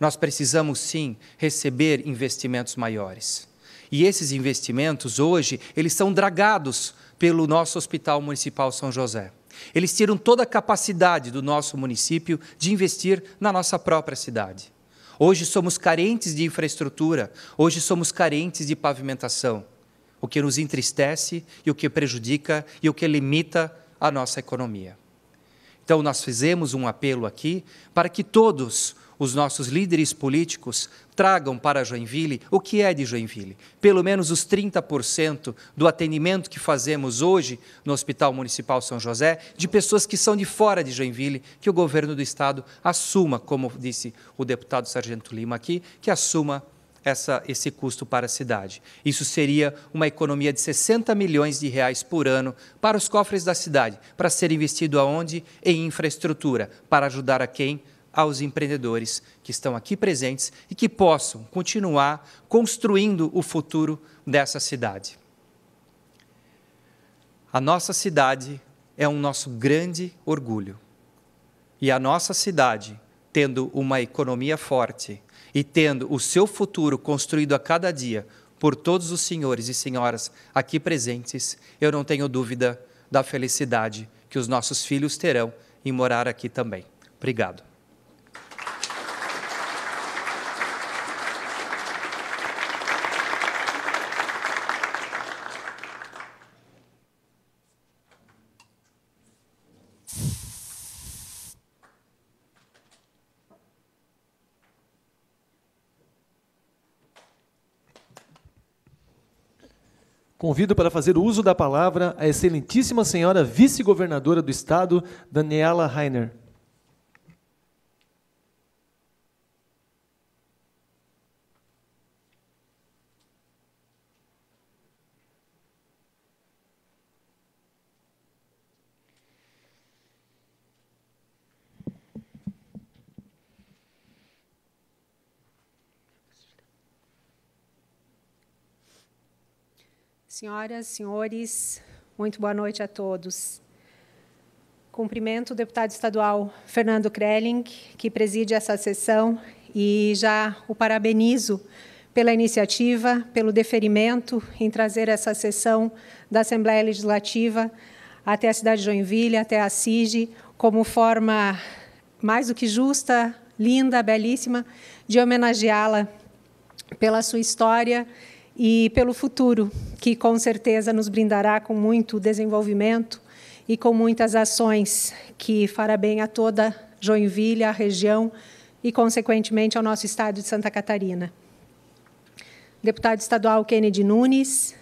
Nós precisamos, sim, receber investimentos maiores. E esses investimentos, hoje, eles são dragados pelo nosso Hospital Municipal São José. Eles tiram toda a capacidade do nosso município de investir na nossa própria cidade. Hoje somos carentes de infraestrutura, hoje somos carentes de pavimentação, o que nos entristece e o que prejudica e o que limita a nossa economia. Então, nós fizemos um apelo aqui para que todos os nossos líderes políticos tragam para Joinville o que é de Joinville. Pelo menos os 30% do atendimento que fazemos hoje no Hospital Municipal São José, de pessoas que são de fora de Joinville, que o governo do Estado assuma, como disse o deputado Sargento Lima aqui, que assuma essa, esse custo para a cidade. Isso seria uma economia de 60 milhões de reais por ano para os cofres da cidade, para ser investido aonde? Em infraestrutura, para ajudar a quem? aos empreendedores que estão aqui presentes e que possam continuar construindo o futuro dessa cidade. A nossa cidade é um nosso grande orgulho. E a nossa cidade, tendo uma economia forte e tendo o seu futuro construído a cada dia por todos os senhores e senhoras aqui presentes, eu não tenho dúvida da felicidade que os nossos filhos terão em morar aqui também. Obrigado. Convido para fazer uso da palavra a Excelentíssima Senhora Vice-Governadora do Estado, Daniela Rainer. Senhoras, senhores, muito boa noite a todos. Cumprimento o deputado estadual Fernando Krelling, que preside essa sessão, e já o parabenizo pela iniciativa, pelo deferimento em trazer essa sessão da Assembleia Legislativa até a cidade de Joinville, até a CIGE, como forma mais do que justa, linda, belíssima, de homenageá-la pela sua história e pelo futuro, que com certeza nos brindará com muito desenvolvimento e com muitas ações que fará bem a toda Joinville, a região e, consequentemente, ao nosso estado de Santa Catarina. Deputado estadual Kennedy Nunes,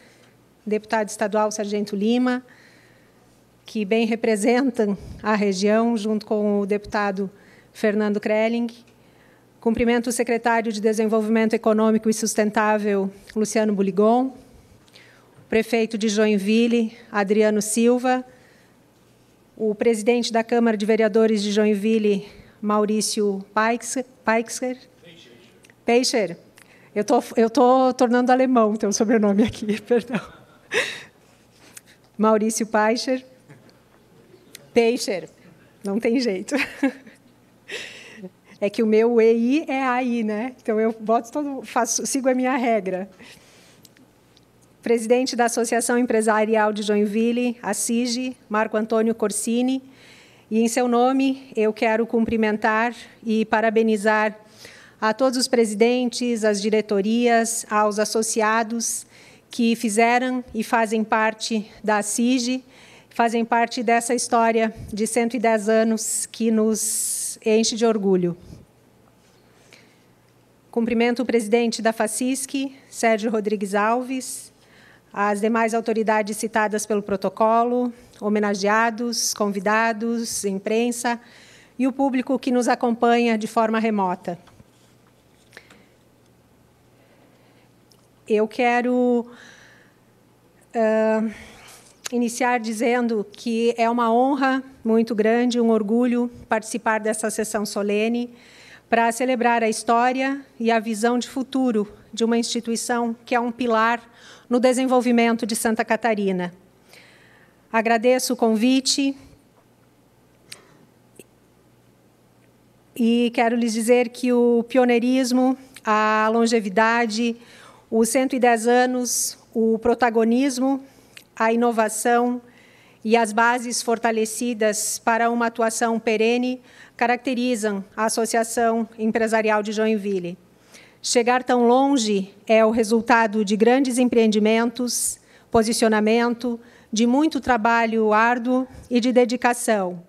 deputado estadual Sargento Lima, que bem representam a região, junto com o deputado Fernando Krelling, Cumprimento o secretário de Desenvolvimento Econômico e Sustentável, Luciano Buligon, o prefeito de Joinville, Adriano Silva, o presidente da Câmara de Vereadores de Joinville, Maurício Peixer. Peixer. Eu tô, eu tô tornando alemão teu sobrenome aqui, perdão. Maurício Peixer. Peixer. Não tem jeito. É que o meu EI é AI, né? Então eu boto todo, faço, sigo a minha regra. Presidente da Associação Empresarial de Joinville, a CIGE, Marco Antônio Corsini, e em seu nome eu quero cumprimentar e parabenizar a todos os presidentes, as diretorias, aos associados que fizeram e fazem parte da CIGE, fazem parte dessa história de 110 anos que nos enche de orgulho. Cumprimento o presidente da FACISC, Sérgio Rodrigues Alves, as demais autoridades citadas pelo protocolo, homenageados, convidados, imprensa e o público que nos acompanha de forma remota. Eu quero uh, iniciar dizendo que é uma honra muito grande, um orgulho participar dessa sessão solene para celebrar a história e a visão de futuro de uma instituição que é um pilar no desenvolvimento de Santa Catarina. Agradeço o convite e quero lhes dizer que o pioneirismo, a longevidade, os 110 anos, o protagonismo, a inovação, e as bases fortalecidas para uma atuação perene caracterizam a Associação Empresarial de Joinville. Chegar tão longe é o resultado de grandes empreendimentos, posicionamento, de muito trabalho árduo e de dedicação.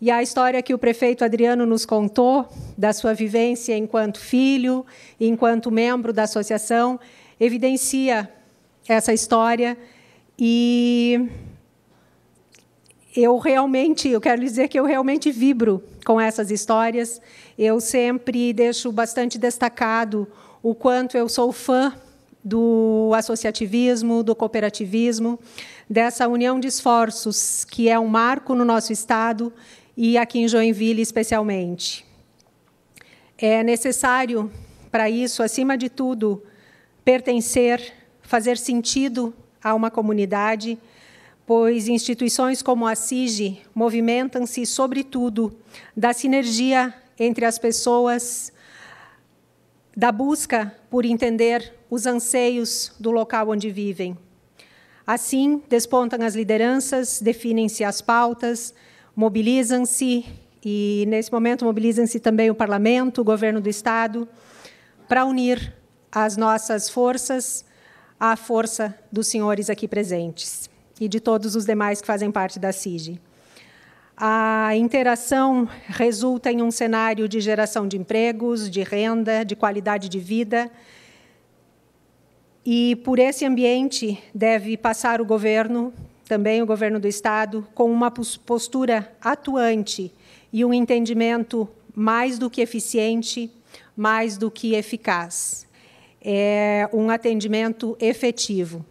E a história que o prefeito Adriano nos contou, da sua vivência enquanto filho, enquanto membro da associação, evidencia essa história e eu realmente, eu quero dizer que eu realmente vibro com essas histórias. Eu sempre deixo bastante destacado o quanto eu sou fã do associativismo, do cooperativismo, dessa união de esforços que é um marco no nosso estado e aqui em Joinville especialmente. É necessário para isso, acima de tudo, pertencer, fazer sentido a uma comunidade pois instituições como a CIGI movimentam-se, sobretudo, da sinergia entre as pessoas, da busca por entender os anseios do local onde vivem. Assim, despontam as lideranças, definem-se as pautas, mobilizam-se, e nesse momento mobilizam-se também o Parlamento, o Governo do Estado, para unir as nossas forças à força dos senhores aqui presentes e de todos os demais que fazem parte da CIG. A interação resulta em um cenário de geração de empregos, de renda, de qualidade de vida. E por esse ambiente deve passar o governo, também o governo do Estado, com uma postura atuante e um entendimento mais do que eficiente, mais do que eficaz. É um atendimento efetivo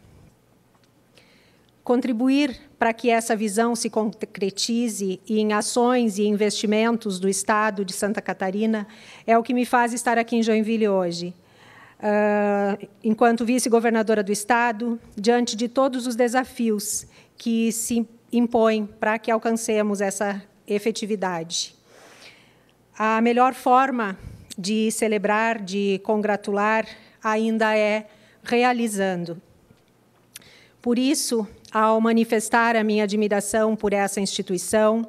contribuir para que essa visão se concretize em ações e investimentos do Estado de Santa Catarina é o que me faz estar aqui em Joinville hoje. Uh, enquanto vice-governadora do Estado, diante de todos os desafios que se impõem para que alcancemos essa efetividade. A melhor forma de celebrar, de congratular, ainda é realizando. Por isso, ao manifestar a minha admiração por essa instituição,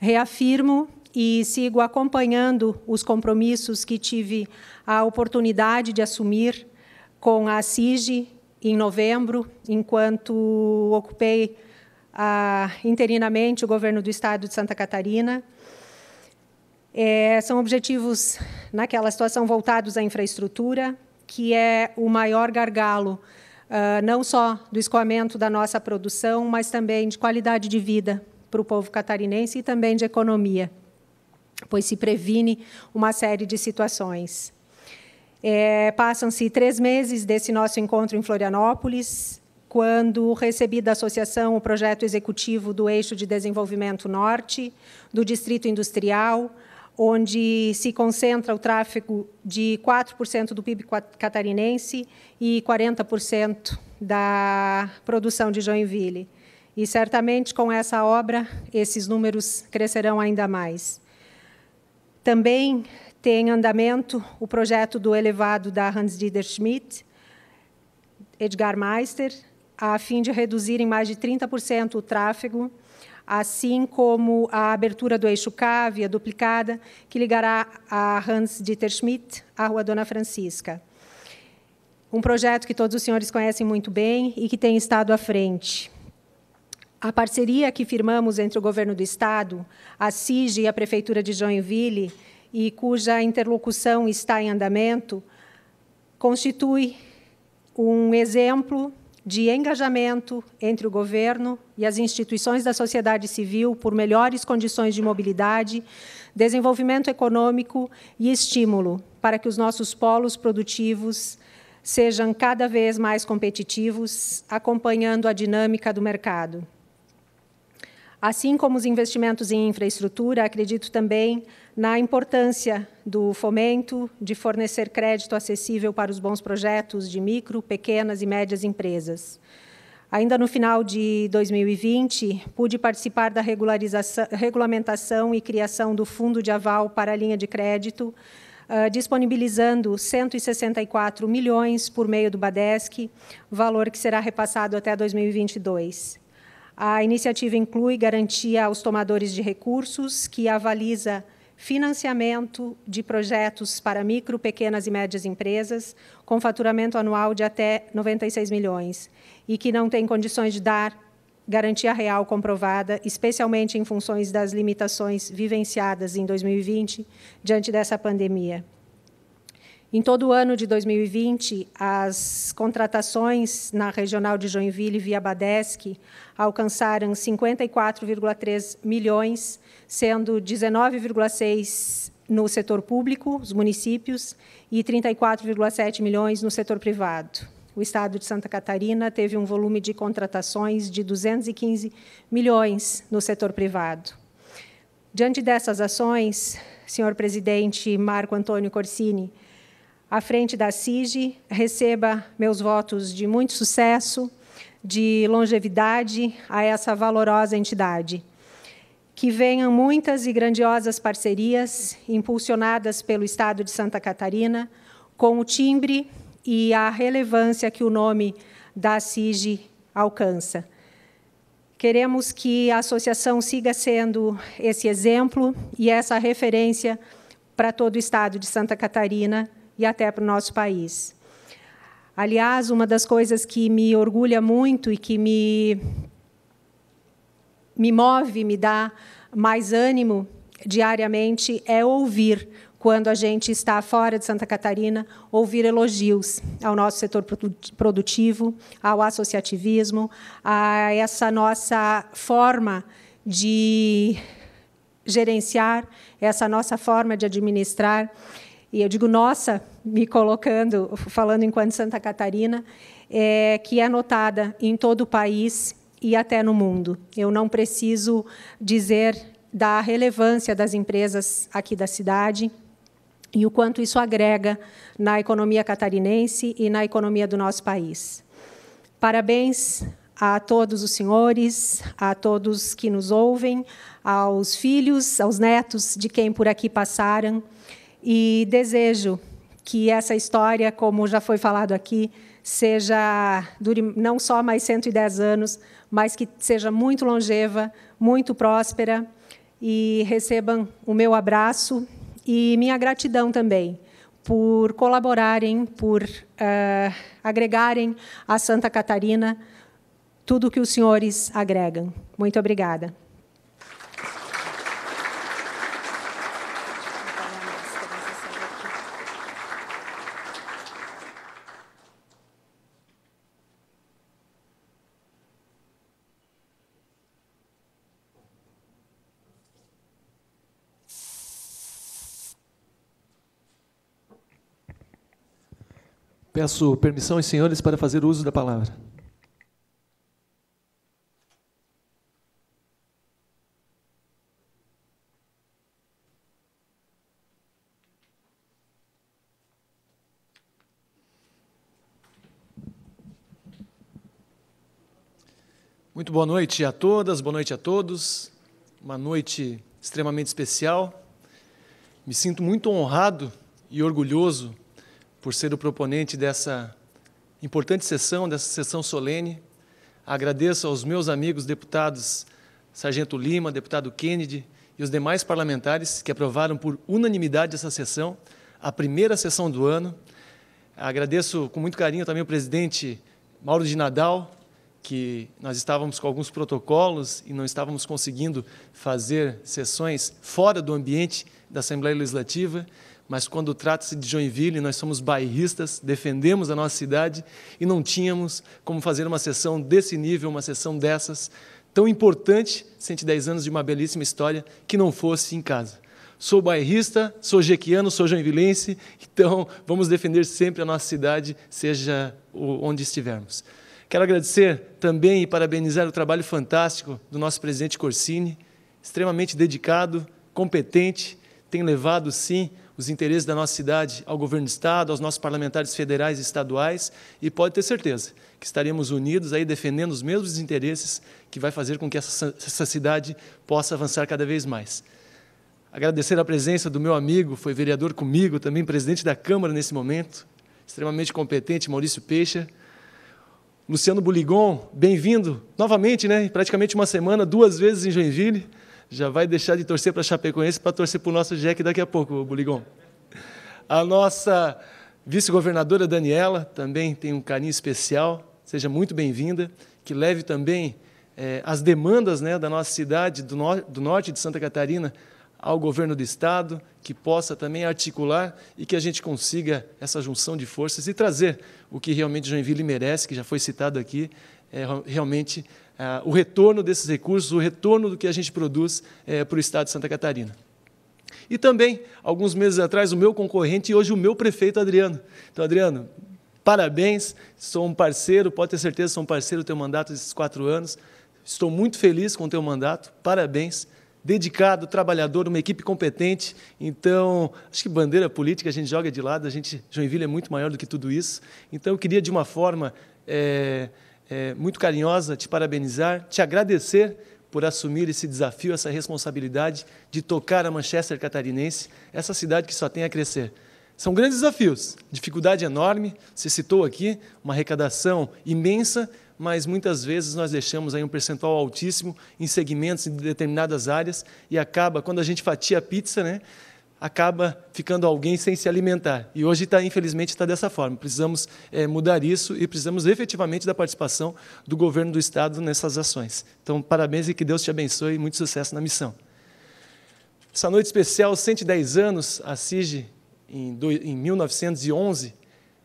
reafirmo e sigo acompanhando os compromissos que tive a oportunidade de assumir com a CIG em novembro, enquanto ocupei ah, interinamente o governo do Estado de Santa Catarina. É, são objetivos, naquela situação, voltados à infraestrutura, que é o maior gargalo ah, não só do escoamento da nossa produção, mas também de qualidade de vida para o povo catarinense e também de economia, pois se previne uma série de situações. É, Passam-se três meses desse nosso encontro em Florianópolis, quando recebi da associação o projeto executivo do Eixo de Desenvolvimento Norte, do Distrito Industrial, onde se concentra o tráfego de 4% do PIB catarinense e 40% da produção de Joinville. E certamente com essa obra esses números crescerão ainda mais. Também tem andamento o projeto do elevado da Hans Dieter Schmidt, Edgar Meister, a fim de reduzir em mais de 30% o tráfego assim como a abertura do eixo K, via duplicada, que ligará a Hans Dieter Schmidt à Rua Dona Francisca. Um projeto que todos os senhores conhecem muito bem e que tem estado à frente. A parceria que firmamos entre o Governo do Estado, a CIG e a Prefeitura de Joinville, e cuja interlocução está em andamento, constitui um exemplo de engajamento entre o governo e as instituições da sociedade civil por melhores condições de mobilidade, desenvolvimento econômico e estímulo para que os nossos polos produtivos sejam cada vez mais competitivos, acompanhando a dinâmica do mercado. Assim como os investimentos em infraestrutura, acredito também na importância do fomento de fornecer crédito acessível para os bons projetos de micro, pequenas e médias empresas. Ainda no final de 2020, pude participar da regulamentação e criação do Fundo de Aval para a linha de crédito, ah, disponibilizando 164 milhões por meio do Badesc, valor que será repassado até 2022. A iniciativa inclui garantia aos tomadores de recursos, que avaliza financiamento de projetos para micro, pequenas e médias empresas com faturamento anual de até 96 milhões e que não têm condições de dar garantia real comprovada, especialmente em funções das limitações vivenciadas em 2020 diante dessa pandemia. Em todo o ano de 2020, as contratações na regional de Joinville via Badesc alcançaram 54,3 milhões, sendo 19,6 no setor público, os municípios, e 34,7 milhões no setor privado. O Estado de Santa Catarina teve um volume de contratações de 215 milhões no setor privado. Diante dessas ações, senhor presidente Marco Antônio Corsini, à frente da CIG, receba meus votos de muito sucesso, de longevidade a essa valorosa entidade. Que venham muitas e grandiosas parcerias impulsionadas pelo Estado de Santa Catarina, com o timbre e a relevância que o nome da CIG alcança. Queremos que a associação siga sendo esse exemplo e essa referência para todo o Estado de Santa Catarina e até para o nosso país. Aliás, uma das coisas que me orgulha muito e que me, me move, me dá mais ânimo diariamente é ouvir, quando a gente está fora de Santa Catarina, ouvir elogios ao nosso setor produtivo, ao associativismo, a essa nossa forma de gerenciar, essa nossa forma de administrar e eu digo nossa, me colocando, falando enquanto Santa Catarina, é, que é notada em todo o país e até no mundo. Eu não preciso dizer da relevância das empresas aqui da cidade e o quanto isso agrega na economia catarinense e na economia do nosso país. Parabéns a todos os senhores, a todos que nos ouvem, aos filhos, aos netos de quem por aqui passaram e desejo que essa história, como já foi falado aqui, seja dure não só mais 110 anos, mas que seja muito longeva, muito próspera e recebam o meu abraço e minha gratidão também por colaborarem, por uh, agregarem a Santa Catarina tudo que os senhores agregam. Muito obrigada. Peço permissão aos senhores para fazer uso da palavra. Muito boa noite a todas, boa noite a todos. Uma noite extremamente especial. Me sinto muito honrado e orgulhoso por ser o proponente dessa importante sessão, dessa sessão solene. Agradeço aos meus amigos deputados Sargento Lima, deputado Kennedy e os demais parlamentares que aprovaram por unanimidade essa sessão, a primeira sessão do ano. Agradeço com muito carinho também o presidente Mauro de Nadal, que nós estávamos com alguns protocolos e não estávamos conseguindo fazer sessões fora do ambiente da Assembleia Legislativa mas quando trata-se de Joinville, nós somos bairristas, defendemos a nossa cidade e não tínhamos como fazer uma sessão desse nível, uma sessão dessas, tão importante, 110 anos de uma belíssima história, que não fosse em casa. Sou bairrista, sou jequiano, sou joinvilense, então vamos defender sempre a nossa cidade, seja onde estivermos. Quero agradecer também e parabenizar o trabalho fantástico do nosso presidente Corsini, extremamente dedicado, competente, tem levado, sim, os interesses da nossa cidade ao governo do Estado, aos nossos parlamentares federais e estaduais, e pode ter certeza que estaremos unidos aí defendendo os mesmos interesses que vai fazer com que essa, essa cidade possa avançar cada vez mais. Agradecer a presença do meu amigo, foi vereador comigo, também presidente da Câmara nesse momento, extremamente competente, Maurício Peixa. Luciano Buligon, bem-vindo novamente, né? Praticamente uma semana, duas vezes em Joinville já vai deixar de torcer para Chapecoense para torcer para o nosso Jack daqui a pouco, Buligon. A nossa vice-governadora Daniela também tem um carinho especial, seja muito bem-vinda, que leve também eh, as demandas né, da nossa cidade, do, no do norte de Santa Catarina, ao governo do Estado, que possa também articular e que a gente consiga essa junção de forças e trazer o que realmente Joinville merece, que já foi citado aqui, é, realmente ah, o retorno desses recursos, o retorno do que a gente produz é, para o Estado de Santa Catarina. E também, alguns meses atrás, o meu concorrente e hoje o meu prefeito, Adriano. Então, Adriano, parabéns, sou um parceiro, pode ter certeza, sou um parceiro do teu mandato desses quatro anos. Estou muito feliz com o teu mandato, parabéns. Dedicado, trabalhador, uma equipe competente. Então, acho que bandeira política a gente joga de lado, a gente, Joinville é muito maior do que tudo isso. Então, eu queria, de uma forma é, é, muito carinhosa te parabenizar, te agradecer por assumir esse desafio, essa responsabilidade de tocar a Manchester catarinense, essa cidade que só tem a crescer. São grandes desafios, dificuldade enorme, se citou aqui, uma arrecadação imensa, mas muitas vezes nós deixamos aí um percentual altíssimo em segmentos em determinadas áreas e acaba, quando a gente fatia a pizza, né, acaba ficando alguém sem se alimentar. E hoje, tá, infelizmente, está dessa forma. Precisamos é, mudar isso e precisamos efetivamente da participação do governo do Estado nessas ações. Então, parabéns e que Deus te abençoe e muito sucesso na missão. Essa noite especial, 110 anos, a CIG, em, em 1911,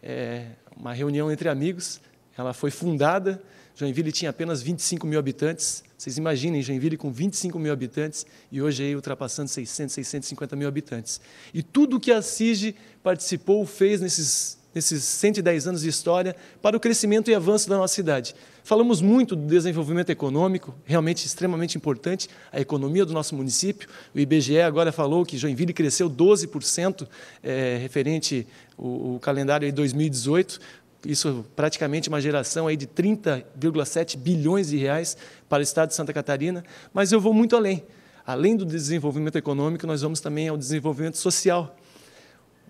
é, uma reunião entre amigos, ela foi fundada, Joinville tinha apenas 25 mil habitantes, vocês imaginem Joinville com 25 mil habitantes e hoje aí ultrapassando 600, 650 mil habitantes. E tudo o que a CIG participou, fez nesses, nesses 110 anos de história para o crescimento e avanço da nossa cidade. Falamos muito do desenvolvimento econômico, realmente extremamente importante, a economia do nosso município. O IBGE agora falou que Joinville cresceu 12% é, eh, referente ao, o calendário de 2018, isso praticamente uma geração aí de 30,7 bilhões de reais para o estado de Santa Catarina, mas eu vou muito além. Além do desenvolvimento econômico, nós vamos também ao desenvolvimento social.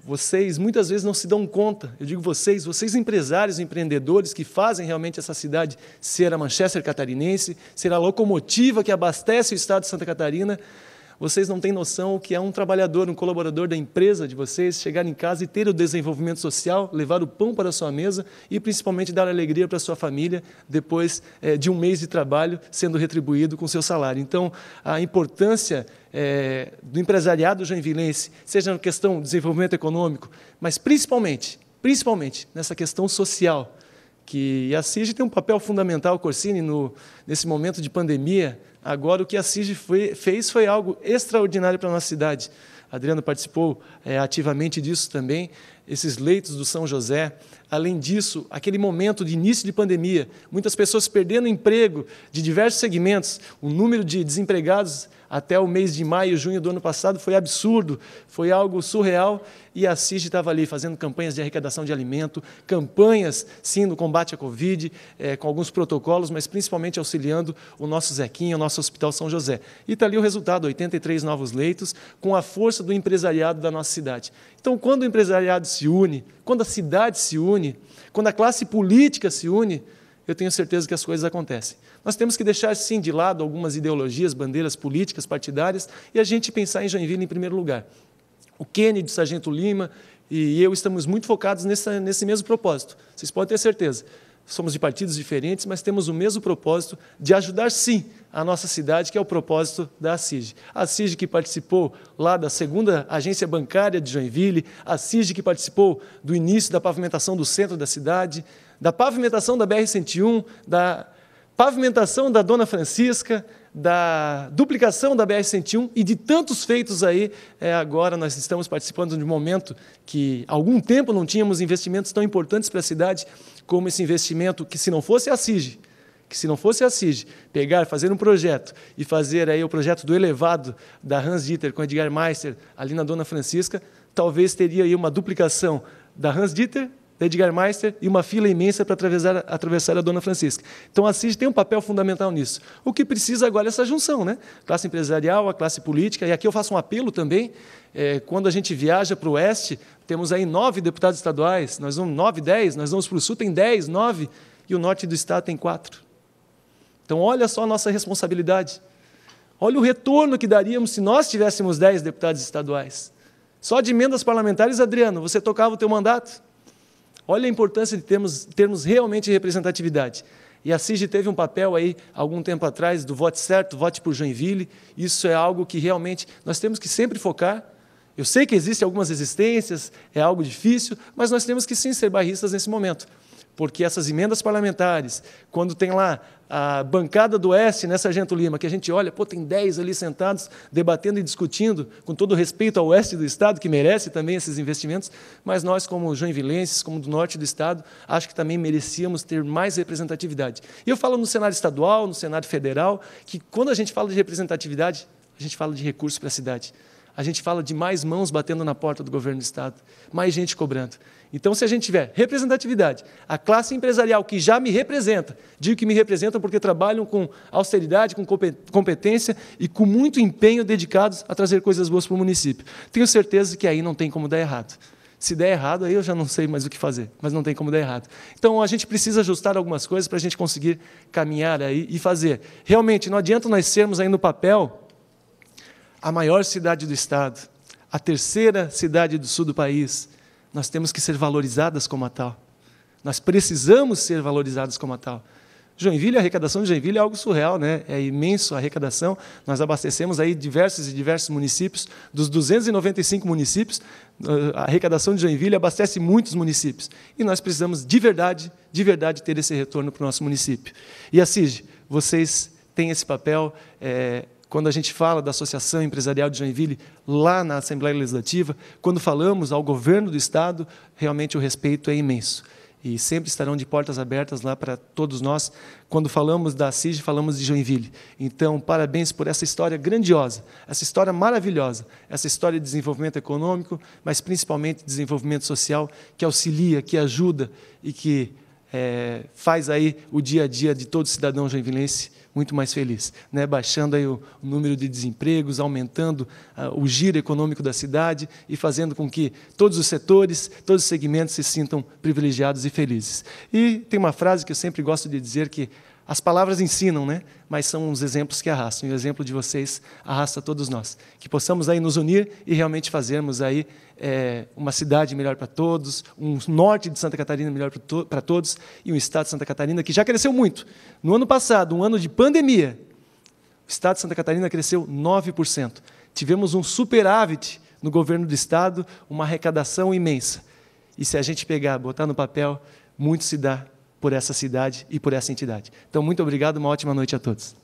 Vocês muitas vezes não se dão conta, eu digo vocês, vocês empresários, empreendedores que fazem realmente essa cidade ser a Manchester catarinense, ser a locomotiva que abastece o estado de Santa Catarina, vocês não têm noção o que é um trabalhador, um colaborador da empresa de vocês chegar em casa e ter o desenvolvimento social, levar o pão para a sua mesa e principalmente dar alegria para a sua família depois é, de um mês de trabalho sendo retribuído com seu salário. Então, a importância é, do empresariado joinvilense, seja na questão do desenvolvimento econômico, mas principalmente, principalmente nessa questão social, que a CIG tem um papel fundamental, Corsini, no, nesse momento de pandemia, Agora, o que Assis foi, fez foi algo extraordinário para a nossa cidade. Adriano participou é, ativamente disso também, esses leitos do São José. Além disso, aquele momento de início de pandemia, muitas pessoas perdendo emprego de diversos segmentos, o número de desempregados até o mês de maio, junho do ano passado, foi absurdo, foi algo surreal. E a CIG estava ali fazendo campanhas de arrecadação de alimento, campanhas, sim, no combate à Covid, é, com alguns protocolos, mas principalmente auxiliando o nosso Zequinha, o nosso Hospital São José. E está ali o resultado: 83 novos leitos, com a força do empresariado da nossa cidade. Então, quando o empresariado se une, quando a cidade se une, quando a classe política se une, eu tenho certeza que as coisas acontecem. Nós temos que deixar, sim, de lado algumas ideologias, bandeiras políticas, partidárias, e a gente pensar em Joinville em primeiro lugar. O Kennedy, o Sargento Lima e eu estamos muito focados nessa, nesse mesmo propósito, vocês podem ter certeza. Somos de partidos diferentes, mas temos o mesmo propósito de ajudar, sim, a nossa cidade, que é o propósito da CIG. A CIG que participou lá da segunda agência bancária de Joinville, a CIG que participou do início da pavimentação do centro da cidade, da pavimentação da BR-101, da pavimentação da Dona Francisca, da duplicação da BR-101 e de tantos feitos aí, é, agora nós estamos participando de um momento que há algum tempo não tínhamos investimentos tão importantes para a cidade como esse investimento que, se não fosse a CIG, que se não fosse a CIG, pegar, fazer um projeto e fazer aí o projeto do elevado da Hans Dieter com Edgar Meister ali na Dona Francisca, talvez teria aí uma duplicação da Hans Dieter da Edgar Meister e uma fila imensa para atravessar, atravessar a Dona Francisca. Então, a CIS tem um papel fundamental nisso. O que precisa agora é essa junção, né? Classe empresarial, a classe política, e aqui eu faço um apelo também, é, quando a gente viaja para o Oeste, temos aí nove deputados estaduais, nós vamos nove, dez, nós vamos para o Sul, tem dez, nove, e o Norte do Estado tem quatro. Então, olha só a nossa responsabilidade. Olha o retorno que daríamos se nós tivéssemos dez deputados estaduais. Só de emendas parlamentares, Adriano, você tocava o teu mandato? Olha a importância de termos, termos realmente representatividade. E a CIG teve um papel aí, algum tempo atrás, do vote certo, vote por Joinville. Isso é algo que realmente nós temos que sempre focar. Eu sei que existem algumas resistências, é algo difícil, mas nós temos que sim ser barristas nesse momento porque essas emendas parlamentares, quando tem lá a bancada do Oeste né, Sargento Lima, que a gente olha, pô, tem 10 ali sentados debatendo e discutindo, com todo respeito ao oeste do Estado, que merece também esses investimentos, mas nós, como joinvilenses, como do norte do Estado, acho que também merecíamos ter mais representatividade. E eu falo no cenário estadual, no cenário federal, que quando a gente fala de representatividade, a gente fala de recursos para a cidade. A gente fala de mais mãos batendo na porta do governo do Estado, mais gente cobrando. Então, se a gente tiver representatividade, a classe empresarial que já me representa, digo que me representam porque trabalham com austeridade, com competência e com muito empenho dedicados a trazer coisas boas para o município. Tenho certeza que aí não tem como dar errado. Se der errado, aí eu já não sei mais o que fazer, mas não tem como dar errado. Então a gente precisa ajustar algumas coisas para a gente conseguir caminhar aí e fazer. Realmente, não adianta nós sermos aí no papel a maior cidade do estado, a terceira cidade do sul do país, nós temos que ser valorizadas como a tal. Nós precisamos ser valorizadas como a tal. Joinville, a arrecadação de Joinville é algo surreal, né? É imenso a arrecadação. Nós abastecemos aí diversos e diversos municípios. Dos 295 municípios, ah, a arrecadação de Joinville abastece muitos municípios. E nós precisamos de verdade, de verdade, ter esse retorno para o nosso município. E a CIG, vocês têm esse papel. É, quando a gente fala da Associação Empresarial de Joinville lá na Assembleia Legislativa, quando falamos ao governo do Estado, realmente o respeito é imenso. E sempre estarão de portas abertas lá para todos nós. Quando falamos da CIG, falamos de Joinville. Então, parabéns por essa história grandiosa, essa história maravilhosa, essa história de desenvolvimento econômico, mas principalmente desenvolvimento social, que auxilia, que ajuda e que é, faz aí o dia a dia de todo cidadão joinvilense muito mais feliz, né? baixando aí o número de desempregos, aumentando uh, o giro econômico da cidade e fazendo com que todos os setores, todos os segmentos se sintam privilegiados e felizes. E tem uma frase que eu sempre gosto de dizer que as palavras ensinam, né? mas são uns exemplos que arrastam. E o exemplo de vocês arrasta todos nós. Que possamos aí nos unir e realmente fazermos aí é, uma cidade melhor para todos, um norte de Santa Catarina melhor para to todos e um estado de Santa Catarina que já cresceu muito. No ano passado, um ano de pandemia, o estado de Santa Catarina cresceu 9%. Tivemos um superávit no governo do estado, uma arrecadação imensa. E se a gente pegar, botar no papel, muito se dá por essa cidade e por essa entidade. Então, muito obrigado, uma ótima noite a todos.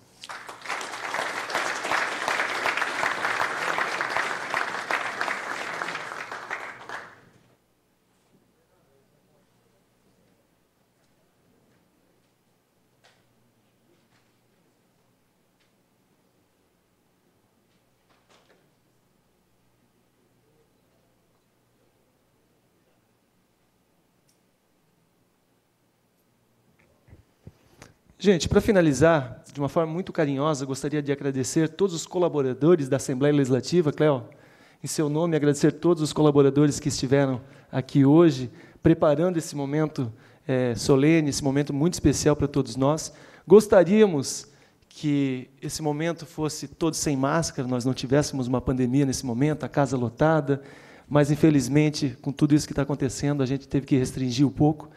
Gente, para finalizar, de uma forma muito carinhosa, gostaria de agradecer todos os colaboradores da Assembleia Legislativa, Cléo, em seu nome, agradecer todos os colaboradores que estiveram aqui hoje, preparando esse momento é, solene, esse momento muito especial para todos nós. Gostaríamos que esse momento fosse todo sem máscara, nós não tivéssemos uma pandemia nesse momento, a casa lotada, mas infelizmente, com tudo isso que está acontecendo, a gente teve que restringir um pouco.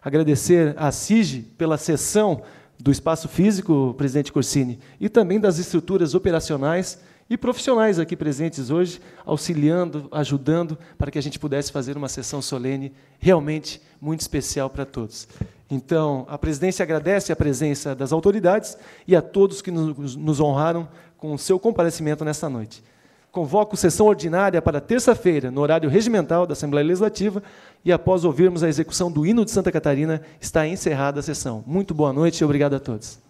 Agradecer a CIG pela sessão do espaço físico, presidente Corsini, e também das estruturas operacionais e profissionais aqui presentes hoje, auxiliando, ajudando, para que a gente pudesse fazer uma sessão solene realmente muito especial para todos. Então, a presidência agradece a presença das autoridades e a todos que nos, honraram com o seu comparecimento nesta noite convoco sessão ordinária para terça-feira, no horário regimental da Assembleia Legislativa, e após ouvirmos a execução do hino de Santa Catarina, está encerrada a sessão. Muito boa noite e obrigado a todos.